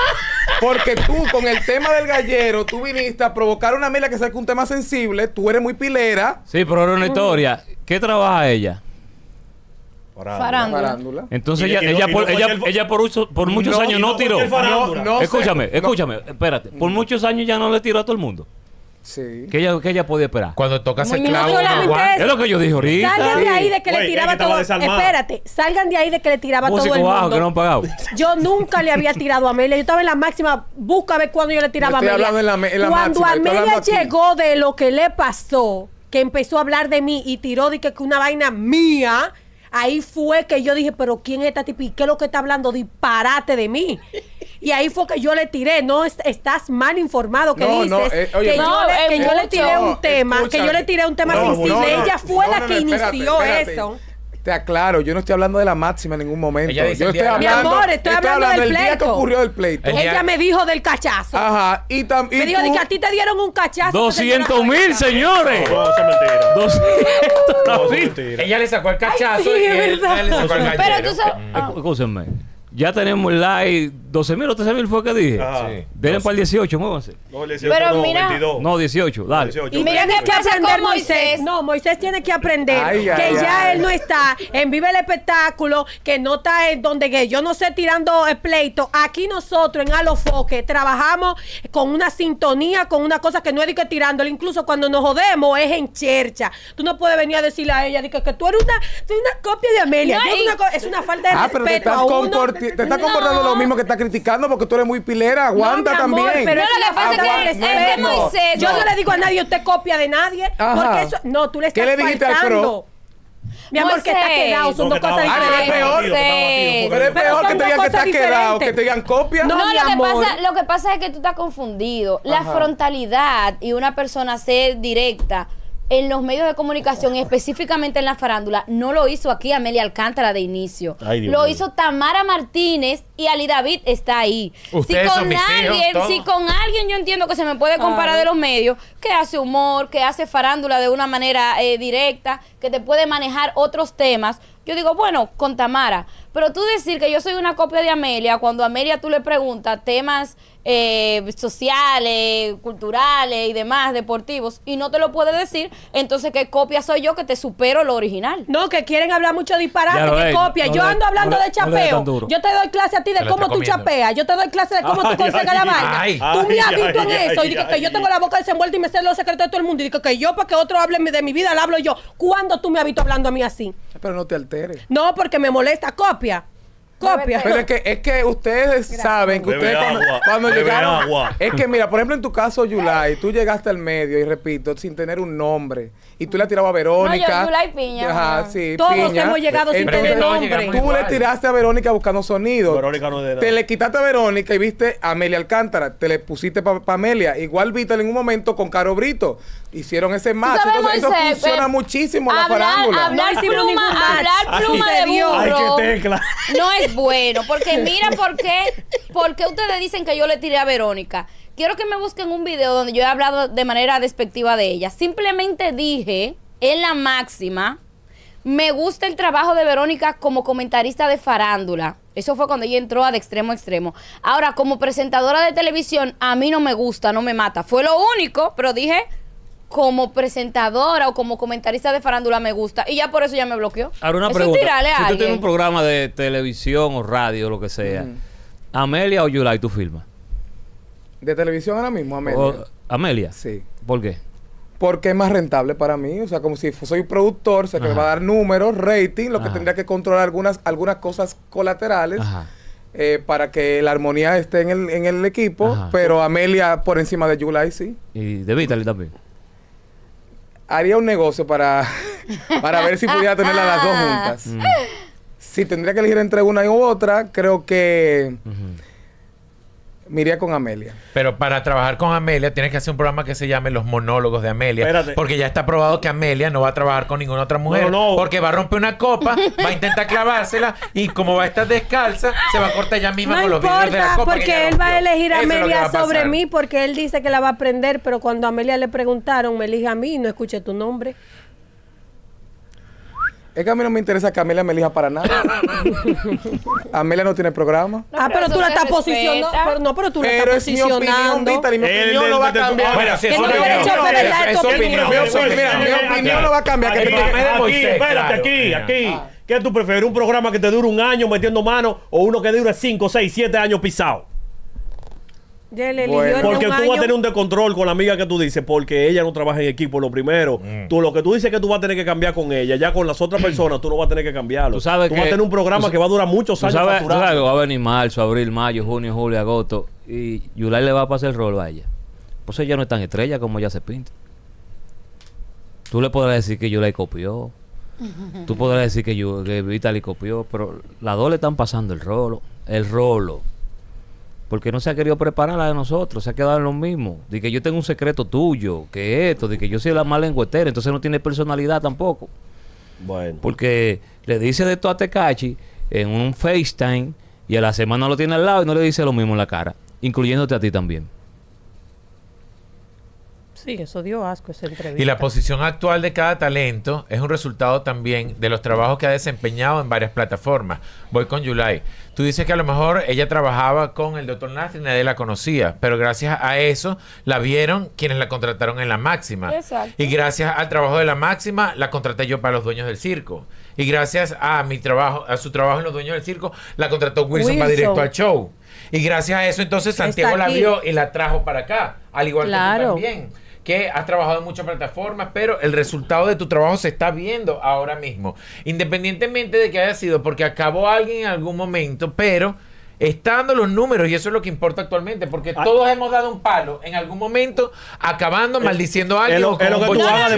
Porque tú con el tema del galleta pero tú viniste a provocar una mela que saque un tema sensible. Tú eres muy pilera. Sí, pero era una historia. ¿Qué trabaja ella? Farándula. Entonces ella, por, muchos años no, tiró. escúchame, escúchame, espérate. Por muchos años ya no le tiró a todo el mundo. ¿Qué ella, que ella podía esperar? Cuando toca el clavo, es, lo que yo dije ahorita. Salgan de ahí de que le tiraba todo. Espérate, salgan de ahí de que le tiraba todo el mundo. Yo nunca le había tirado a Amelia. Yo estaba en la máxima. Busca a ver cuando yo le tiraba a Amelia. cuando Amelia llegó de lo que le pasó, que empezó a hablar de mí y tiró de que una vaina mía. Ahí fue que yo dije, pero ¿quién es esta tipi ¿Y qué es lo que está hablando? Disparate de mí. Y ahí fue que yo le tiré, no estás mal informado que dices. Eh, que no, yo, le, que yo le tiré un tema, que yo le tiré un tema no, sensible. Ella fue la que inició eso. Te aclaro, yo no estoy hablando de la máxima en ningún momento. Mi amor, estoy hablando del día que ocurrió el pleito. Ella- me dijo del cachazo. Ajá, y también me dijo, que a ti te dieron un cachazo. 200 mil, señores. No, eso mentira. 200 mil. Ella le sacó el cachazo sí, y es verdad. le sacó el Pero tú sabes. Escúchenme. Ya tenemos live 12 mil o 13 mil fue que dije. Sí. para el 18, muévanse. No, el 18, no, mira- 22. No, 18, dale. Y mira que Tiene que aprender Moisés. No, Moisés tiene que aprender que ya él no está en Vive el Espectáculo, que no está en donde que yo no sé tirando el eh, pleito. Aquí nosotros en Alofoque trabajamos con una sintonía, con una cosa que no es de que tirándole. Incluso cuando nos jodemos es en chercha. Tú no puedes venir a decirle a ella que, tú eres una, tú una copia de Amelia. es una falta de Ah, pero te respeto estás, te estás comportando lo mismo que está criticando porque tú eres muy pilera. Aguanta también. Pero Moisés. Yo no le digo a nadie, usted copia de nadie. no, tú le estás ¿Qué le dijiste al Mi amor, que está quedado, son dos cosas ah, diferentes. Pero es peor, peor que te digan que está quedado, que te digan copia. No, lo, que Pasa, lo que pasa es que tú estás confundido. La frontalidad y una persona ser directa en los medios de comunicación y específicamente en la farándula, no lo hizo aquí Amelia Alcántara de inicio. lo hizo Tamara Martínez y Ali David está ahí. si con alguien, si con alguien yo entiendo que se me puede comparar de los medios, que hace humor, que hace farándula de una manera eh, directa, que te puede manejar otros temas. Yo digo, bueno, con Tamara. Pero tú decir que yo soy una copia de Amelia, cuando a Amelia tú le preguntas temas eh, sociales, culturales y demás, deportivos, y no te lo puede decir, entonces ¿qué copia soy yo que te supero lo original? No, que quieren hablar mucho disparate, que copia. yo ando hablando de chapeo. yo te doy clase a y de cómo tú chapeas. Yo te doy clase de cómo tú consigues la vaina. Tú me has visto en eso. Y dices que yo tengo la boca desenvuelta y me sé los secretos de todo el mundo. Y dije que yo, para que otro hable de mi vida, la hablo yo. ¿Cuándo tú me has visto hablando a mí así? Pero no te alteres. No, porque me molesta. Copia. Copia. Pero es que, es que ustedes saben que ustedes cuando, llegaron. Es que mira, por ejemplo, en tu caso, Yulai, tú llegaste al medio, y repito, sin tener un nombre. Y tú le tirado a Verónica. No, yo, Yulai Piña. Ajá, sí. Todos hemos llegado sin tener nombre. Tú le tiraste a Verónica buscando sonido. Verónica no era Te le quitaste a Verónica y viste a Amelia Alcántara. Te le pusiste para Amelia. Igual Vítor en un momento con Caro Brito. Hicieron ese match. Entonces, eso funciona eh, muchísimo la Hablar pluma, hablar pluma de burro. Ay, qué tecla. No es bueno, porque mira por qué, ustedes dicen que yo le tiré a Verónica. Quiero que me busquen un video donde yo he hablado de manera despectiva de ella. Simplemente dije, en la máxima, me gusta el trabajo de Verónica como comentarista de farándula. Eso fue cuando ella entró a de extremo a extremo. Ahora, como presentadora de televisión, a mí no me gusta, no me mata. Fue lo único, pero dije, como presentadora o como comentarista de farándula me gusta y ya por eso ya me bloqueó. Ahora una pregunta. si tú tienes un programa de televisión o radio, lo que sea, Amelia o Yulai tú filmas. De televisión ahora mismo, Amelia. Amelia. Sí. ¿Por qué? Porque es más rentable para mí, o sea, como si soy productor, o que me va a dar números, rating, lo que tendría que controlar algunas algunas cosas colaterales. Eh, para que la armonía esté en el, en el equipo, pero Amelia por encima de Yulai sí. Y de Vitaly también haría un negocio para, para ver si pudiera tenerlas las dos juntas. Mm. Si tendría que elegir entre una y otra, creo que... Miría con Amelia. Pero para trabajar con Amelia tienes que hacer un programa que se llame Los monólogos de Amelia. Porque ya está probado que Amelia no va a trabajar con ninguna otra mujer. No, Porque va a romper una copa, va a intentar clavársela y como va a estar descalza, se va a cortar ella misma con los vidrios de la copa. Porque él va a elegir a Amelia sobre mí porque él dice que la va a aprender, pero cuando a Amelia le preguntaron, me elige a mí y no escuché tu nombre. Es que a mí no me interesa que Amelia me elija para nada. Amelia no tiene programa. ah, pero, tú la estás posicionando. no, pero tú la estás Pero es mi opinión, posicionando. mi opinión no va a cambiar. es Que no es opinión. Mi opinión- no va a cambiar. Aquí, espérate, aquí, aquí. Ah. ¿Qué tú prefieres? ¿Un programa que te dure un año metiendo mano o uno que dure cinco, seis, siete años pisado? Porque tú vas a tener un descontrol con la amiga que tú dices, porque ella no trabaja en equipo, lo primero. Mm. Tú lo que tú dices que tú vas a tener que cambiar con ella, ya con las otras personas tú no vas a tener que cambiarlo. Tú, sabes que, va a tener un programa que va a durar muchos años. Sabes, va a venir marzo, abril, mayo, junio, julio, agosto. Y Yulai le va a pasar el rol a ella. Pues ella no es tan estrella como ella se pinta. Tú le podrás decir que Yulai copió. Tú podrás decir que, yo, que Vitali copió, pero las dos le están pasando el rolo. El rolo porque no se ha querido preparar la de nosotros, se ha quedado en lo mismo. De que yo tengo un secreto tuyo, que esto, de que yo soy la más lengüetera, entonces no tiene personalidad tampoco. Bueno. Porque le dice de esto a Tecachi en un FaceTime y a la semana lo tiene al lado y no le dice lo mismo en la cara, incluyéndote a ti también. Sí, eso dio asco ese entrevista. Y la posición actual de cada talento es un resultado también de los trabajos que ha desempeñado en varias plataformas. Voy con Yulai. Tú dices que a lo mejor ella trabajaba con el doctor y nadie la conocía, pero gracias a eso la vieron quienes la contrataron en la máxima. Exacto. Y gracias al trabajo de la máxima la contraté yo para los dueños del circo. Y gracias a mi trabajo, a su trabajo en los dueños del circo, la contrató Wilson, para directo al show. Y gracias a eso entonces Santiago la vio y la trajo para acá, al igual que también que has trabajado en muchas plataformas, pero el resultado de tu trabajo se está viendo ahora mismo. Independientemente de que haya sido porque acabó alguien en algún momento, pero estando los números y eso es lo que importa actualmente porque ah. todos hemos dado un palo en algún momento acabando eh, maldiciendo a alguien porque ahora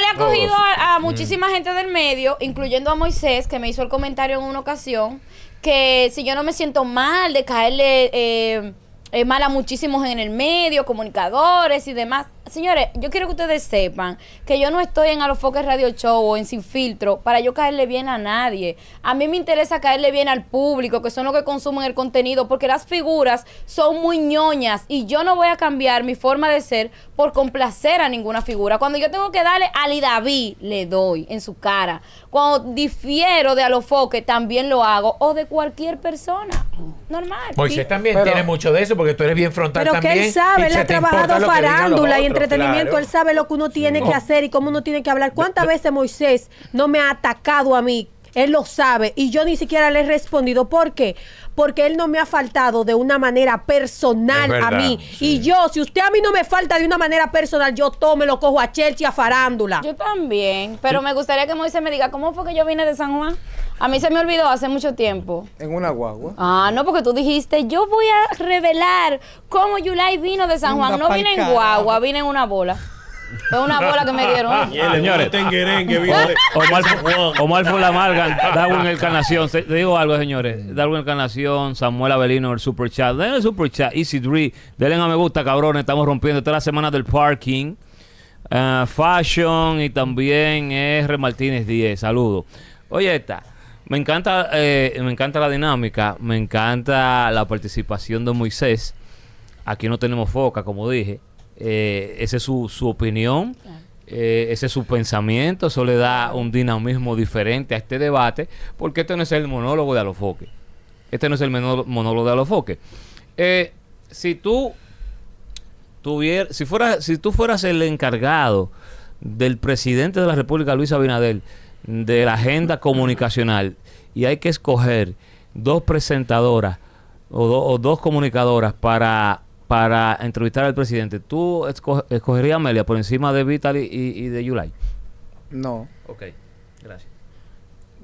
le ha cogido a, mm. muchísima gente del medio incluyendo a Moisés que me hizo el comentario en una ocasión que si yo no me siento mal de caerle eh, eh, mala muchísimos en el medio, comunicadores y demás. Señores, yo quiero que ustedes sepan que yo no estoy en Alofoque Radio Show o en Sin Filtro para yo caerle bien a nadie. A mí me interesa caerle bien al público, que son los que consumen el contenido, porque las figuras son muy ñoñas y yo no voy a cambiar mi forma de ser por complacer a ninguna figura. Cuando yo tengo que darle a David, le doy en su cara. Cuando difiero de Alofoque, también lo hago, o de cualquier persona. Normal. Moisés también tiene mucho de eso, porque tú eres bien frontal pero también. Pero que él sabe, él ha trabajado farándula y entretenimiento, él sabe lo que uno tiene que hacer y cómo uno tiene que hablar. ¿Cuántas veces Moisés no me ha atacado a mí él lo sabe y yo ni siquiera le he respondido. ¿Por qué? Porque él no me ha faltado de una manera personal a mí. Y yo, si usted a mí no me falta de una manera personal, yo tome, lo cojo a Chelsea, a Farándula. Yo también, pero me gustaría que Moisés me diga, ¿cómo fue que yo vine de San Juan? A mí se me olvidó hace mucho tiempo. En una guagua. Ah, no, porque tú dijiste, yo voy a revelar cómo Yulai vino de San Juan. no vine en guagua, vine en una bola. Fue una bola que me dieron. señores. Omar, Omar Fulamargan, Darwin Encarnación. Te digo algo, señores. Darwin Canación, Samuel Avelino, el Super Chat. Denle el Super Chat. Easy Dree. Denle a me gusta, cabrones. Estamos rompiendo. Esta es la semana del parking. Eh, fashion y también R. Martínez 10. Saludos. Oye, está. Me encanta, eh, me encanta la dinámica, me encanta la participación de Moisés. Aquí no tenemos foca, como dije. Eh, esa es su, su opinión, eh, ese es su pensamiento, eso le da un dinamismo diferente a este debate, porque este no es el monólogo de Alofoque. Este no es el monólogo de Alofoque. Eh, si tú tuvier, si fueras, si tú fueras el encargado del presidente de la República, Luis Abinader de la agenda comunicacional, y hay que escoger dos presentadoras o dos comunicadoras para para entrevistar al presidente, ¿tú escogerías a Amelia por encima de Vitaly y, y de Yulai? No. Ok, gracias.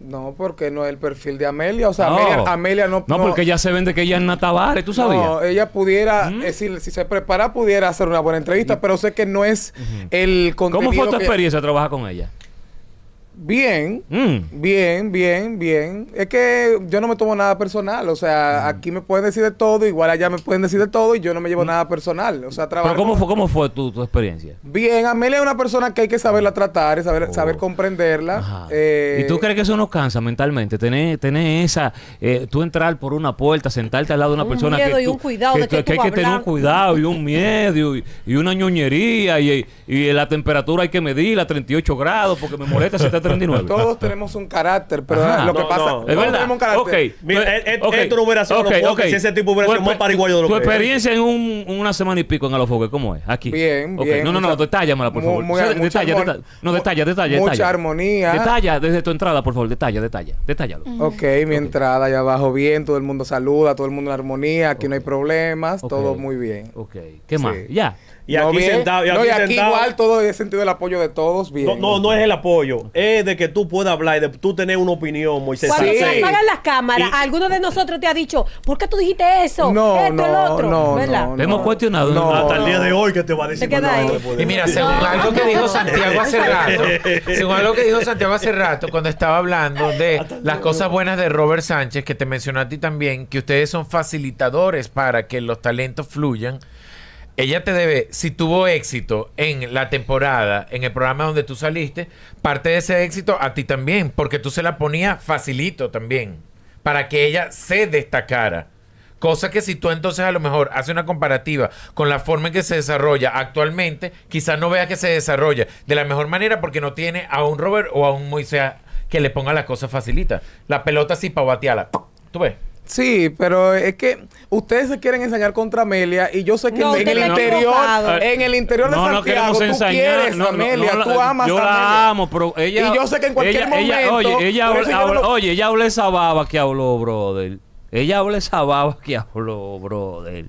No, porque no es el perfil de Amelia. O sea, Amelia, no, no... porque ya se vende que ella es Natabares, ¿tú sabías? No, ella pudiera, eh, si, se prepara, pudiera hacer una buena entrevista, pero sé que no es el contenido ¿Cómo fue tu experiencia trabajar con ella? Bien, mm. bien, bien, bien. Es que yo no me tomo nada personal. O sea, mm. aquí me pueden decir de todo, igual allá me pueden decir de todo y yo no me llevo mm. nada personal. O sea, ¿Pero cómo fue, cómo fue tu, experiencia? Bien, Amelia es una persona que hay que saberla tratar, saber, saber oh. comprenderla. Eh, ¿Y tú crees que eso nos cansa mentalmente? Tener, tener esa. Eh, tú entrar por una puerta, sentarte al lado de una persona. que un cuidado. hay que tener un cuidado y un miedo y, una ñoñería y, la temperatura hay que medirla, 38 grados, porque me molesta 39. Todos tenemos un carácter, pero lo que pasa. es verdad. Tenemos un carácter. Okay. Esto no hubiera sido Si ese tipo hubiera sido más pariguayo de lo que. Tu experiencia en un, una semana y pico en Alofoque, ¿cómo es? Aquí. Bien, bien. No, no, no, detallamela, por favor. detalla, detalla, no, detalla, detalla. Mucha armonía. Detalla desde tu entrada, por favor. Detalla, detalla. Detállalo. Ok, mi entrada allá abajo bien. Todo el mundo saluda, todo el mundo en armonía. Aquí no hay problemas. Todo muy bien. Ok. ¿Qué más? Ya. Y aquí sentado. Y aquí, no, aquí sentado, igual todo sentido el apoyo de todos. Bien. No, no, no, es el apoyo. Es de que tú puedas hablar, de tú tener una opinión, Moisés. Cuando sí. se apagan las cámaras, alguno de nosotros te ha dicho, ¿por qué tú dijiste eso? No, Esto, no, el otro. No, ¿verdad? no, Hemos cuestionado. Hasta el día de hoy que te va a decir. Y mira, según algo que dijo Santiago hace rato, según algo que dijo Santiago hace rato, cuando estaba hablando de las cosas buenas de Robert Sánchez, que te mencionó a ti también, que ustedes son facilitadores para que los talentos fluyan ella te debe, si tuvo éxito en la temporada, en el programa donde tú saliste, parte de ese éxito a ti también, porque tú se la ponías facilito también, para que ella se destacara. Cosa que si tú entonces a lo mejor haces una comparativa con la forma en que se desarrolla actualmente, quizás no veas que se desarrolla de la mejor manera porque no tiene a un Robert o a un Moisés que le ponga las cosas facilitas. La pelota sí para batearla. ¿Tú ves? Sí, pero es que ustedes se quieren ensañar contra Amelia y yo sé que en, el interior, en el interior de no, Santiago no tú quieres a Amelia, tú amas yo a Amelia. la amo, pero ella... Y yo sé que en cualquier momento... Ella, oye, ella, habla, esa baba que habló, brother. Ella habla esa baba que habló, brother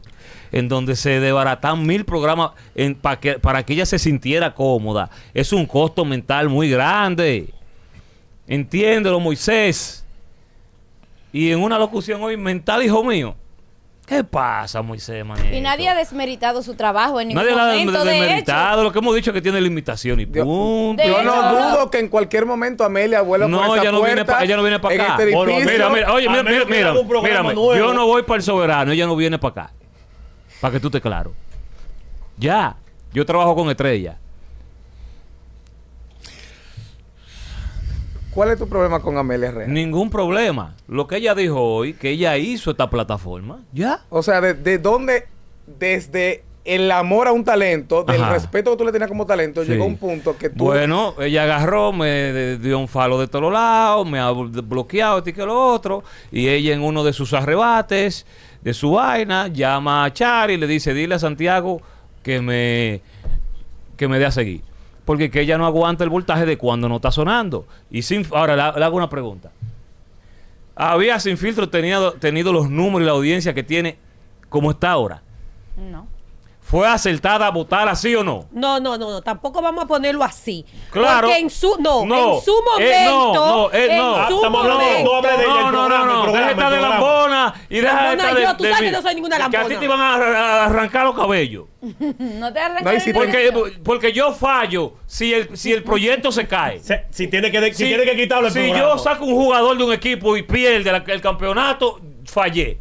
en donde se debaratan mil programas en, que, para que ella se sintiera cómoda. Es un costo mental muy grande. Entiéndelo, Moisés y en una locución hoy mental, hijo mío. ¿Qué pasa, Moisés Manuel? Y nadie ha desmeritado su trabajo en ningún nadie momento. Nadie ha desmeritado. lo que hemos dicho es que tiene limitación y punto. Yo, no dudo que en cualquier momento Amelia vuelva no, por esa no puerta. para ella no viene para acá. Este oh, mira, mira, oye, mira, mira, mira, Yo no voy para el soberano. Ella no viene para acá. Para que tú te claro. Ya. Yo trabajo con Estrella ¿Cuál es tu problema con Amelia Herrera? Ningún problema. Lo que ella dijo hoy, que ella hizo esta plataforma, ¿ya? O sea, ¿de, dónde? Desde el amor a un talento, del respeto que tú le tenías como talento, llegó un punto que tú... Bueno, ella agarró, me dio un falo de todos lados, me ha bloqueado este que lo otro, y ella en uno de sus arrebates, de su vaina, llama a Char y le dice, dile a Santiago que me, que me dé a seguir porque que ella no aguanta el voltaje de cuando no está sonando. Y sin, ahora le, hago una pregunta. ¿Había sin filtro tenido, tenido los números y la audiencia que tiene como está ahora? No. ¿Fue acertada a votar así o no? No, no, no, Tampoco vamos a ponerlo así. Claro. Porque en su, no, no en su momento. no, no, no. En su ah, momento. No, de no, no, no, no. Deja esta de lambona y deja esta de. tú sabes que no soy ninguna lambona. Que a ti te van a, arrancar los cabellos. no te arrancas. porque, yo fallo si el, si el proyecto se cae. si tiene que, si, tiene que quitarlo el Si yo saco un jugador de un equipo y pierde el campeonato, fallé.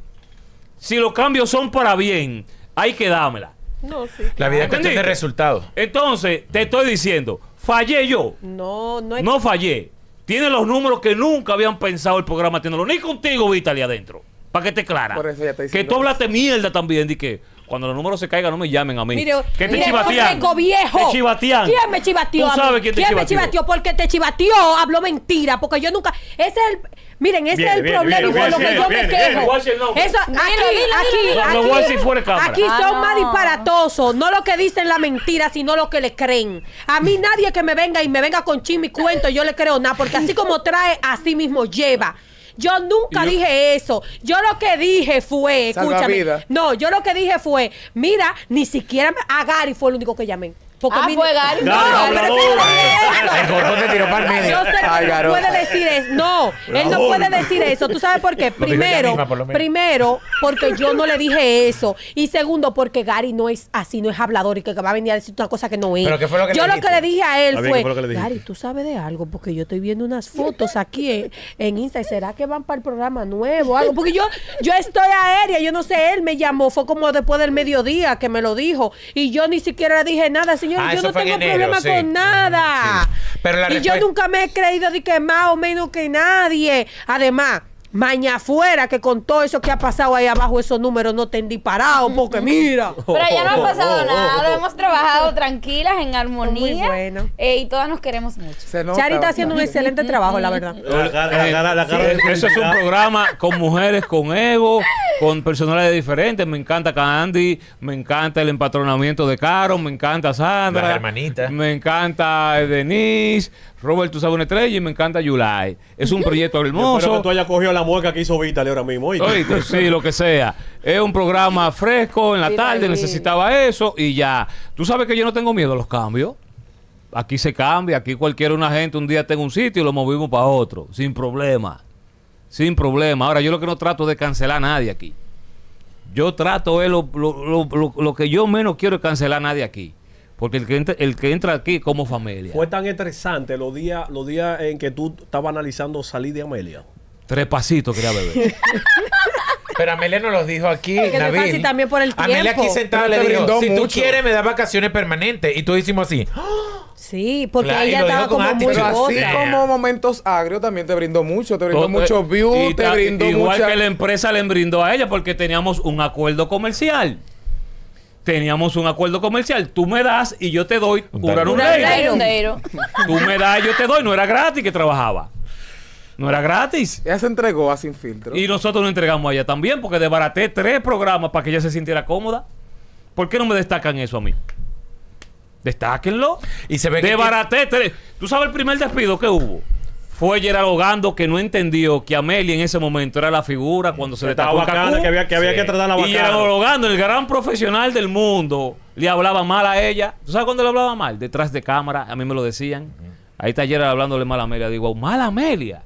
Si los cambios son para bien, hay que dármela. No, sí. La vida es cuestión de resultados. Entonces, te estoy diciendo, fallé yo. No, no es... No fallé. Tiene los números que nunca habían pensado el programa tenerlo. Ni contigo, Vitaly, adentro. Para que te clara. Por te Que tú hablaste mierda también, di que cuando los números se caigan, no me llamen a mí. Mire, te chivatean. Viejo. ¿Quién me chivateó? quién me chivateó? Porque te chivateó, habló mentira. Porque yo nunca. Ese es el. Miren, ese es el problema lo que yo me quejo. aquí, aquí, aquí son ah, más disparatosos. No lo que dicen la mentira, sino lo que le creen. A mí nadie que me venga y me venga con chisme y cuento, yo le creo nada. Porque así como trae, así mismo lleva. Yo nunca dije eso. Yo lo que dije fue, escúchame. No, yo lo que dije fue, mira, ni siquiera a ah, Gary fue el único que llamé ah, No, El tiró para el No puede decir eso. No, él no puede decir eso. ¿Tú sabes por qué? Primero, primero, porque yo no le dije eso. Y segundo, porque Gary no es así, no es hablador y que va a venir a decir una cosa que no es. yo lo que le dije a él fue, Gary, tú sabes de algo, porque yo estoy viendo unas fotos aquí eh, en, Insta. ¿Y será que van para el programa nuevo? Algo? Porque yo, yo estoy aérea, yo no sé, él me llamó, fue como después del mediodía que me lo dijo. Y yo ni siquiera le dije nada, señor Ah, yo, no tengo problema con nada. Mm, y yo nunca me he creído de que más o menos que nadie. Además, maña afuera que con todo eso que ha pasado ahí abajo, esos números no te han disparado, porque mira. Pero ya no ha pasado oh, oh, oh, nada, hemos trabajado tranquilas, en armonía. Eh, y todas nos queremos mucho. Chari está haciendo un excelente trabajo, la verdad. Eh, eh, eso es un programa con mujeres con ego, con personalidades diferentes. Me encanta Candy, me encanta el empatronamiento de Caro, me encanta Sandra. La Me encanta Denise. Robert, tú sabes una estrella y me encanta July. Es un proyecto hermoso. Pero que tú hayas cogido la mueca que hizo vital ahora mismo. sí, lo que sea. Es un programa fresco en la tarde, necesitaba eso y ya. Tú sabes que yo no tengo miedo a los cambios. Aquí se cambia, aquí cualquiera una gente un día tenga un sitio y lo movimos para otro, sin problema. Sin problema. Ahora, yo lo que no trato de cancelar a nadie aquí. Yo trato es lo, lo que yo menos quiero es cancelar a nadie aquí. Porque el que, entra, el que entra aquí como familia. Fue tan estresante los días los días en que tú estabas analizando salir de Amelia. Tres pasitos quería beber. Pero Amelia nos los dijo aquí, también por el tiempo. Amelia aquí sentada le dijo, si tú quieres me da vacaciones permanentes. Y tú hicimos así. Sí, porque ella estaba como muy Pero así como momentos agrios también te brindó mucho. Te brindó oh, mucho eh, view, te Igual que la empresa le brindó a ella porque teníamos un acuerdo comercial teníamos un acuerdo comercial. Tú me das y yo te doy un dinero. Tú me das, y yo te doy. No era gratis que trabajaba. No era gratis. Ella se entregó a Sin Filtro. Y nosotros lo entregamos a ella también porque desbaraté tres programas para que ella se sintiera cómoda. ¿Por qué no me destacan eso a mí? Destáquenlo. Y se ve Desbaraté tres. ¿Tú sabes el primer despido que hubo? fue Gerard que no entendió que Amelia en ese momento era la figura cuando se le estaba bacana, que había que, tratar la Y el gran profesional del mundo, le hablaba mal a ella. ¿Tú sabes cuándo le hablaba mal? Detrás de cámara, a mí me lo decían. Ahí está Gerard hablándole mal a Amelia. Digo, mal Amelia.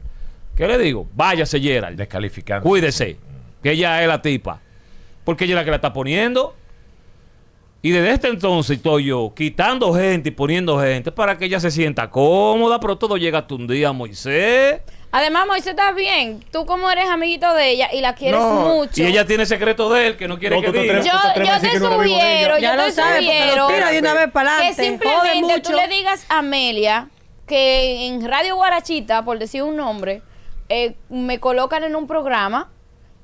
¿Qué le digo? Váyase, Gerard. Descalificando. Cuídese. Que ella es la tipa. Porque ella es la que la está poniendo. Y desde este entonces estoy yo quitando gente y poniendo gente para que ella se sienta cómoda, pero todo llega hasta un día, Moisés. Además, Moisés está bien. Tú como eres amiguito de ella y la quieres mucho. Y ella tiene secreto de él que no quiere que que diga. Yo, yo, te sugiero, yo te sugiero que simplemente tú le digas a Amelia que en Radio Guarachita, por decir un nombre, eh, me colocan en un programa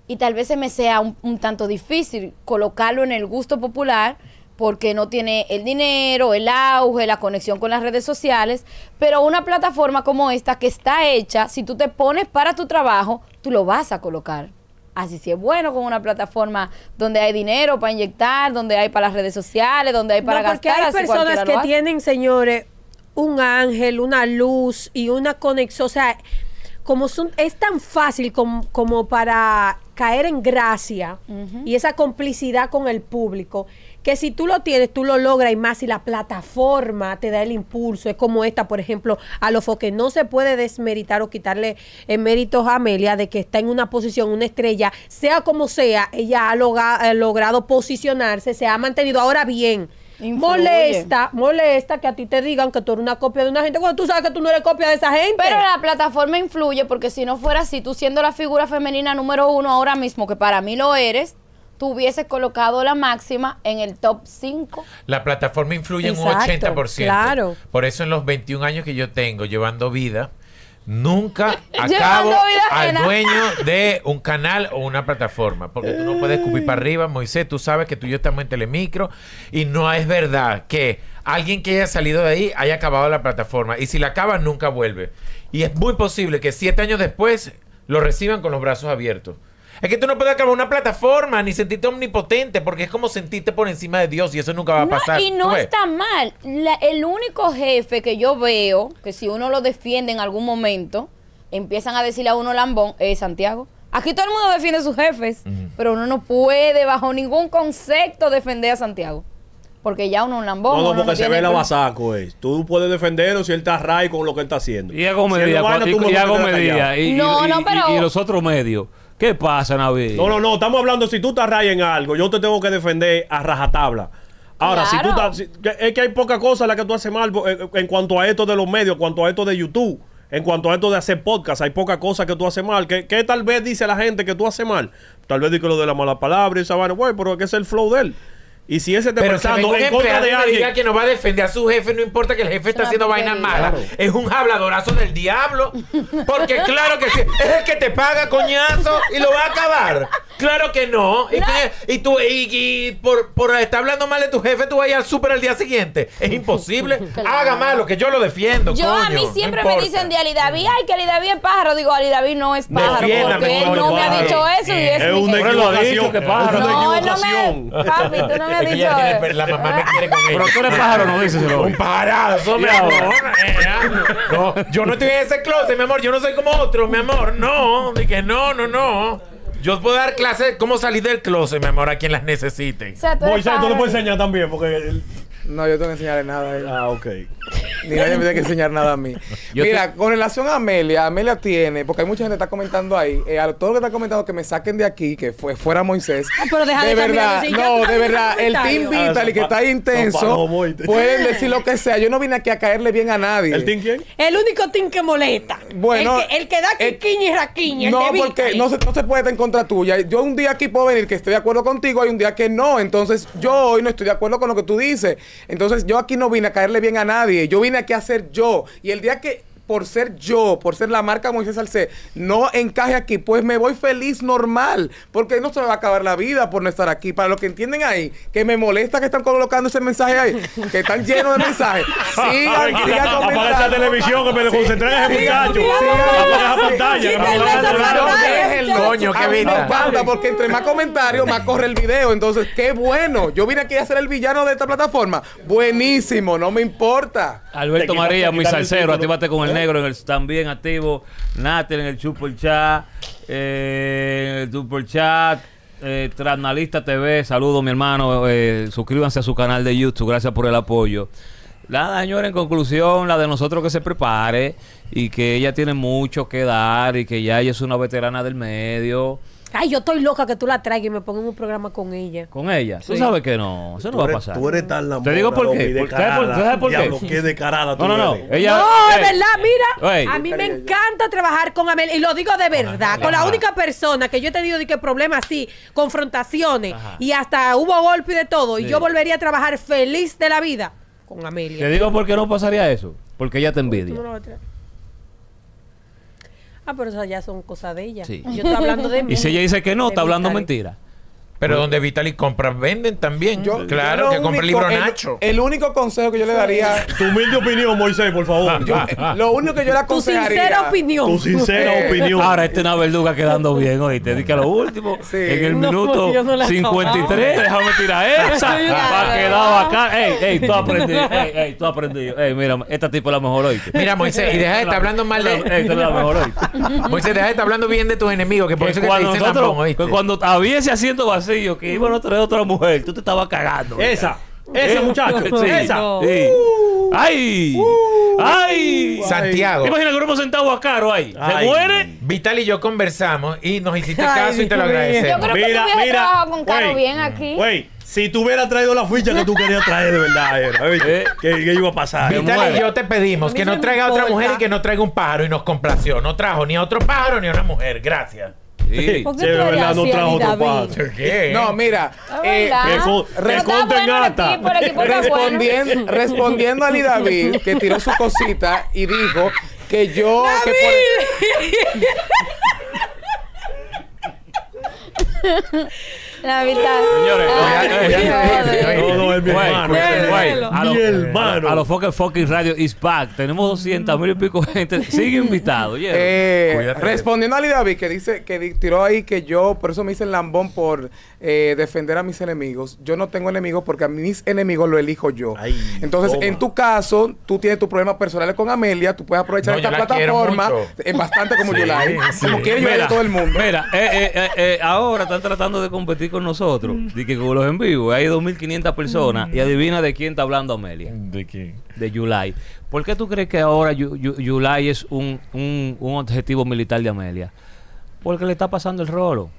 y tal vez se me sea un tanto difícil colocarlo en el gusto popular porque no tiene el dinero, el auge, la conexión con las redes sociales, pero una plataforma como esta que está hecha, si tú te pones para tu trabajo, tú lo vas a colocar. Así si es bueno con una plataforma donde hay dinero para inyectar, donde hay para las redes sociales, donde hay para porque gastar. Porque hay personas que tienen, señores, un ángel, una luz y una conexión. O sea, como es tan fácil como, para caer en gracia y esa complicidad con el público que si tú lo tienes, tú lo logras y más si la plataforma te da el impulso. Es como esta, por ejemplo, a los que no se puede desmeritar o quitarle en eh, méritos a Amelia de que está en una posición, una estrella, sea como sea, ella ha logrado posicionarse, se ha mantenido ahora bien. Molesta, molesta que a ti te digan que tú eres una copia de una gente cuando tú sabes que tú no eres copia de esa gente. Pero la plataforma influye porque si no fuera así, tú siendo la figura femenina número uno ahora mismo, que para mí lo eres, tú colocado la máxima en el top 5. La plataforma influye en un 80%. Claro. Por eso en los 21 años que yo tengo llevando vida, nunca acabo al dueño de un canal o una plataforma. Porque tú no puedes escupir para arriba, Moisés. Tú sabes que tú y yo estamos en Telemicro y no es verdad que alguien que haya salido de ahí haya acabado la plataforma. Y si la acaba, nunca vuelve. Y es muy posible que siete años después lo reciban con los brazos abiertos. Es que tú no puedes acabar una plataforma ni sentirte omnipotente porque es como sentirte por encima de Dios y eso nunca va a pasar. y no está mal. el único jefe que yo veo que si uno lo defiende en algún momento, empiezan a decirle a uno lambón, es eh, Santiago. Aquí todo el mundo defiende sus jefes, pero uno no puede bajo ningún concepto defender a Santiago. Porque ya uno un lambón. No, porque se ve la basaco, eh. Tú puedes defenderlo si él está ray con lo que él está haciendo. Y hago media, y, y, y los otros medios. ¿Qué pasa, Navi? No, no, no. Estamos hablando, si tú te raya en algo, yo te tengo que defender a rajatabla. Ahora, si tú es que hay poca cosa la que tú haces mal eh, en, cuanto a esto de los medios, en cuanto a esto de YouTube. En cuanto a esto de hacer podcast, hay pocas cosas que tú haces mal. ¿Qué, tal vez dice la gente que tú haces mal? Tal vez dice lo de la mala palabra y esa vaina. Bueno, pero es que es el flow de él. Y si ese te pensando en contra de alguien. Diga que no va a defender a su jefe, no importa que el jefe está haciendo vainas malas. Es un habladorazo del diablo. Porque claro que sí. Es el que te paga, coñazo, y lo va a acabar. Claro que no. Y, tú, y, por, por, estar hablando mal de tu jefe, tú vas a ir al súper al día siguiente. Es imposible. Haga malo, que yo lo defiendo. Yo a mí siempre me dicen de Ali David, ay, que Ali David es pájaro. Digo, Ali David no es pájaro. porque él no me ha dicho eso. Y es, es una equivocación. Que pájaro. No, no Papi, tú no la mamá me quiere con ella. Pero tú eres pájaro, no dices Un pájaro, mi amor. Eh, no, yo no estoy en ese closet, mi amor. Yo no soy como otros, mi amor. No, dije, no, no, no. Yo puedo dar clases cómo salir del closet, mi amor, a quien las necesite. O sea, tú lo puedes enseñar también, porque. El... No, yo tengo que enseñarle nada a él. Ah, ok. Ni nadie me tiene que enseñar nada a mí. Mira, con relación a Amelia, Amelia tiene, porque hay mucha gente que está comentando ahí, eh, todo lo que está comentando que me saquen de aquí, que fue, fuera Moisés. Ah, pero deja de verdad, no, de verdad, el Team y que está intenso, pueden decir lo que sea. Yo no vine aquí a caerle bien a nadie. ¿El Team quién? El único Team que molesta. Bueno. El que, que da eh, quiquiña y No, porque no se, no se puede estar en contra tuya. Yo un día aquí puedo venir que estoy de acuerdo contigo, hay un día que no. Entonces, yo hoy no estoy de acuerdo con lo que tú dices. Entonces yo aquí no vine a caerle bien a nadie, yo vine aquí a hacer yo. Y el día que por ser yo, por ser la marca Moisés Salcé, no encaje aquí, pues me voy feliz normal, porque no se me va a acabar la vida por no estar aquí. Para los que entienden ahí, que me molesta que están colocando ese mensaje ahí, que están llenos de mensajes. Sigan, sigan comentando. Apaga televisión que me desconcentré en ese muchacho. Apaga esa pantalla. Coño, qué vida. porque entre más comentarios, más corre el video. Entonces, qué bueno. Yo vine aquí a ser el villano de esta plataforma. Buenísimo, no me importa. Alberto María, muy salsero, actívate con el eh, Negro en el, también activo, Nate en el Super Chat, eh, el Chat. Eh, Transnalista TV, saludos mi hermano, eh, suscríbanse a su canal de YouTube, gracias por el apoyo. la señora, en conclusión, la de nosotros que se prepare y que ella tiene mucho que dar y que ya ella es una veterana del medio Ay, yo estoy loca que tú la traigas y me ponga un programa con ella. Con ella. Tú sabes que no. Eso no va a pasar. Tú eres tan la Te digo por qué. qué? de carada No, no, no. no, es verdad, mira, a mí me encanta trabajar con Amelia y lo digo de verdad, con la única persona que yo he tenido de que problemas así, confrontaciones y hasta hubo golpe de todo y yo volvería a trabajar feliz de la vida con Amelia. Te digo por qué no pasaría eso. Porque ella te envidia. Ah, pero esas ya son cosas de ella. Yo estoy hablando de Y si ella dice que no, está hablando mentira. Pero donde Vitalik compras, venden también. Yo, mm. claro, que compra el libro Nacho. El único consejo que yo le daría. tu humilde opinión, Moisés, por favor. Ah, ah, ah. lo único que yo le aconsejaría. Tu sincera opinión. Tu sincera eh, opinión. Ahora, este es una verduga quedando bien, Te te que a lo último, en el minuto 53, déjame tirar esa. Va quedado acá Ey, ey, tú aprendí. Ey, ey, tú aprendí. Ey, mira, esta tipo es la mejor hoy. Mira, Moisés, y deja de estar hablando mal de. esta es la mejor hoy. Moisés, deja de estar hablando bien de tus enemigos, que por eso que te dicen hoy. Pues Cuando había ese asiento vacío, que iban a traer otra mujer, tú te estabas cagando. Esa. ¿Eh? Esa, muchacho. esa. ¡Ay! Uh. ¡Ay! Santiago. Imagina que hemos sentado a Caro ahí? ¿Se muere? Vital y yo conversamos y nos hiciste caso y te lo agradecemos. Yo creo que mira, tú mira. con Caro bien aquí. Güey, si tú hubieras traído la ficha que tú querías traer de verdad, eh, eh. qué que, iba a pasar. Vital y yo te pedimos que no traiga a otra mujer y que no traiga un pájaro y nos complació. No trajo ni a otro pájaro ni a una mujer. Gracias. Sí. no No, mira. Eh, respondiendo a David, que tiró su cosita y dijo que yo. La mitad. Señores, mi hermano. A los fucking fucking Radio is Tenemos 200 mil y pico gente. Sigue invitado. Eh, respondiendo a Ali que dice que tiró ahí que yo, por eso me hice el lambón por eh, defender a mis enemigos. Yo no tengo enemigos porque a mis enemigos lo elijo yo. Entonces, en tu caso, tú tienes tus problemas personales con Amelia. Tú puedes aprovechar esta plataforma. Es eh, bastante como yo la Como quiere yo todo el mundo. Mira, ahora están tratando de competir con nosotros, mm. de que con los en vivo, hay 2.500 personas, mm. y adivina de quién está hablando Amelia. ¿De quién? De July. ¿Por qué tú crees que ahora July es un, objetivo militar de Amelia? Porque le está pasando el rolo.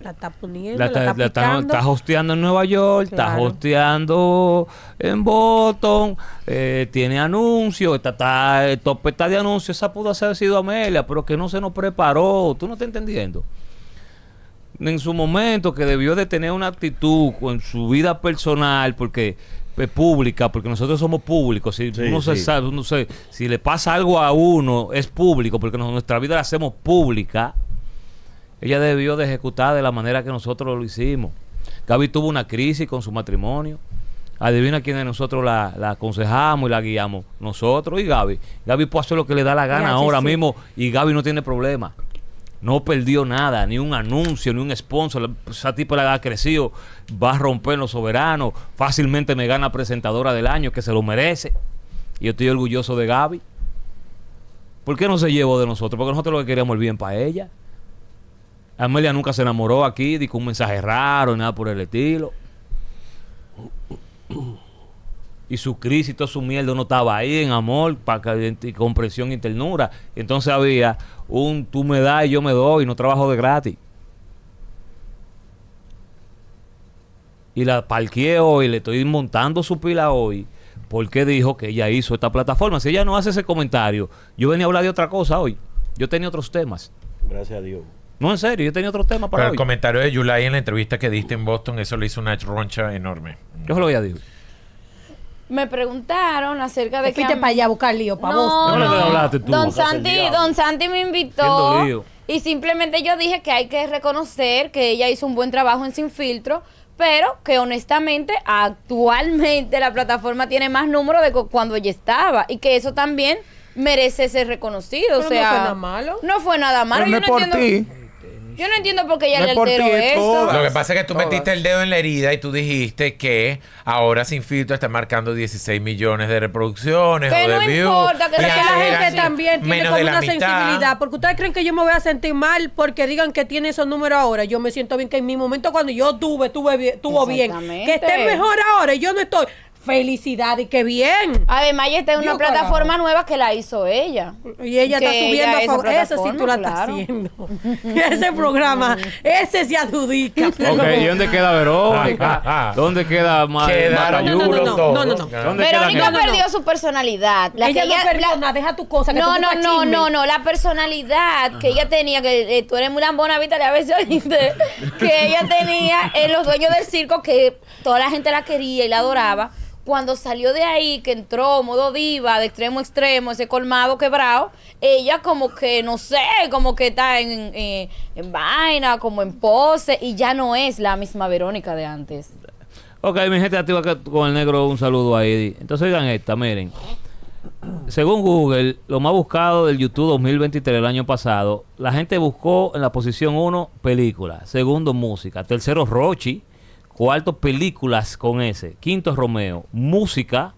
La está poniendo, la está, hosteando en Nueva York, está hosteando en Boston, eh, tiene anuncios, está, topeta está de anuncios. Esa pudo haber sido Amelia, pero que no se nos preparó. ¿Tú no estás entendiendo? en su momento que debió de tener una actitud con su vida personal, porque es pública, porque nosotros somos públicos. Si uno se sabe, si le pasa algo a uno, es público, porque nuestra vida la hacemos pública. Ella debió de ejecutar de la manera que nosotros lo hicimos. Gaby tuvo una crisis con su matrimonio. Adivina quién de nosotros la, aconsejamos y la guiamos. Nosotros y Gaby. Gaby puede hacer lo que le da la gana ahora mismo y Gaby no tiene problema. No perdió nada, ni un anuncio, ni un sponsor. Esa tipo la ha crecido, va a romper los soberanos. Fácilmente me gana presentadora del año, que se lo merece. Y yo estoy orgulloso de Gaby. ¿Por qué no se llevó de nosotros? Porque nosotros lo que queríamos bien para ella. Amelia nunca se enamoró aquí, dijo un mensaje raro, nada por el estilo y su crisis y todo su mierda, no estaba ahí en amor, para comprensión y ternura. Entonces había un tú me das y yo me doy, no trabajo de gratis. Y la parqué hoy, le estoy montando su pila hoy, porque dijo que ella hizo esta plataforma. Si ella no hace ese comentario, yo venía a hablar de otra cosa hoy. Yo tenía otros temas. Gracias a Dios. No, en serio, yo tenía otro tema para el comentario de Yulai en la entrevista que diste en Boston, eso le hizo una roncha enorme. Yo se lo había dicho me preguntaron acerca de que. Fuiste para allá a buscar lío, para vos. No, no, don Santi, don Santi me invitó. Y simplemente yo dije que hay que reconocer que ella hizo un buen trabajo en Sin Filtro, pero que honestamente actualmente la plataforma tiene más número de cuando ella estaba y que eso también merece ser reconocido. o sea, no fue nada malo. No fue nada malo. yo no, entiendo... Yo no entiendo por qué ya le alteró eso. Lo que pasa es que tú metiste el dedo en la herida y tú dijiste que ahora Sin Filtro está marcando 16 millones de reproducciones que o no de views. importa, que la gente también tiene como una sensibilidad. Porque ustedes creen que yo me voy a sentir mal porque digan que tiene esos números ahora. Yo me siento bien que en mi momento cuando yo tuve, tuve, tuvo bien. Que esté mejor ahora y yo no estoy felicidad y qué bien. Además, está es una plataforma nueva que la hizo ella. Y ella está subiendo a favor. Eso sí tú la estás haciendo. ese programa, ese se adjudica. ¿y dónde queda Verónica? ¿Dónde queda Mara No, no, no, no, no, no. Verónica perdió su personalidad. ella, no perdió deja tu cosa. no, no, no, no, no. La personalidad que ella tenía, que eh, tú eres muy lambona, Vita, a veces oíste, que ella tenía en los dueños del circo que toda la gente la quería y la adoraba cuando salió de ahí, que entró modo diva, de extremo a extremo, ese colmado quebrado, ella como que, no sé, como que está en, eh, vaina, como en pose, y ya no es la misma Verónica de antes. Ok, mi gente activa con el negro, un saludo ahí. Entonces, oigan esta, miren. Según Google, lo más buscado del YouTube 2023, el año pasado, la gente buscó en la posición 1 película, segundo música, tercero Rochi, Cuarto, películas con ese Quinto, Romeo. Música.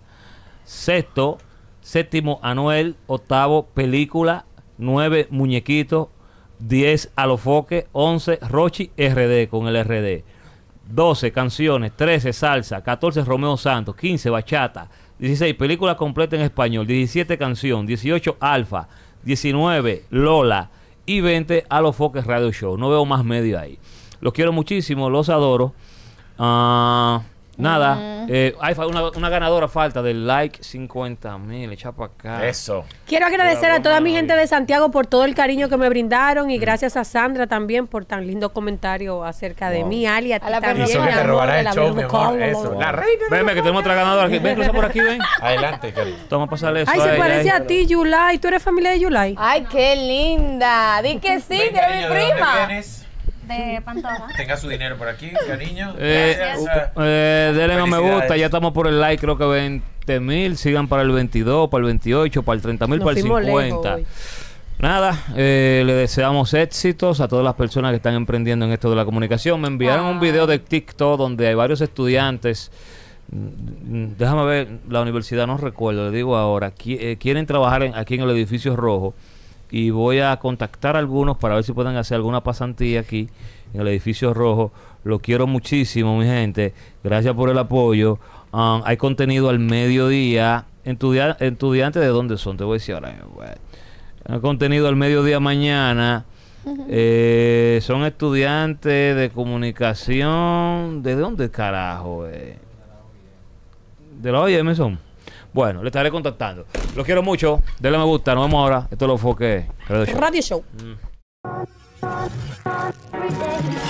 Sexto, séptimo, Anuel. Octavo, película. Nueve, muñequito. Diez, Alofoque. Once, Rochi RD con el RD. Doce, canciones, Trece, salsa, catorce, Romeo Santos, Quince, bachata, dieciséis, película completa en español, diecisiete, canción, Dieciocho, alfa, diecinueve Lola y veinte, a los Foques Radio Show. No veo más medio ahí. Los quiero muchísimo, los adoro. Ah... Nada. Mm. Eh, hay una, una, ganadora falta del like 50 mil. Echa para acá. Eso. Quiero agradecer a toda mi gente de Santiago por todo el cariño que me brindaron y gracias a Sandra también por tan lindo comentario acerca de mí, Ali. A, a ti la también. Eso que te robará el show, mi Eso. La reina. Venme, que tenemos otra ganadora. Aquí. Ven, cruza por aquí, ven. Adelante, Toma, pasarle eso. Ay, se parece a ti, Yulai. ¿Tú eres familia de Yulai? Ay, qué linda. Di que sí, que eres mi prima. Tenga su dinero por aquí, cariño. Eh, Gracias. Eh, denle me gusta, ya estamos por el like, creo que 20 mil. Sigan para el 22, para el 28, para el 30 mil, para el 50. Nada, eh, le deseamos éxitos a todas las personas que están emprendiendo en esto de la comunicación. Me enviaron un ah. video de TikTok donde hay varios estudiantes déjame ver, la universidad no recuerdo, le digo ahora, eh, quieren trabajar aquí en el edificio rojo y voy a contactar a algunos para ver si pueden hacer alguna pasantía aquí en el edificio rojo. Lo quiero muchísimo, mi gente. Gracias por el apoyo. Um, hay contenido al mediodía. estudiantes de dónde son, te voy a decir ahora. Pues. Hay contenido al mediodía mañana. Eh, son estudiantes de comunicación. ¿De dónde carajo? Eh? De la OIM son. Bueno, le estaré contactando. Los quiero mucho. Denle me gusta. Nos vemos ahora. Esto es lo que Radio Show. Mm.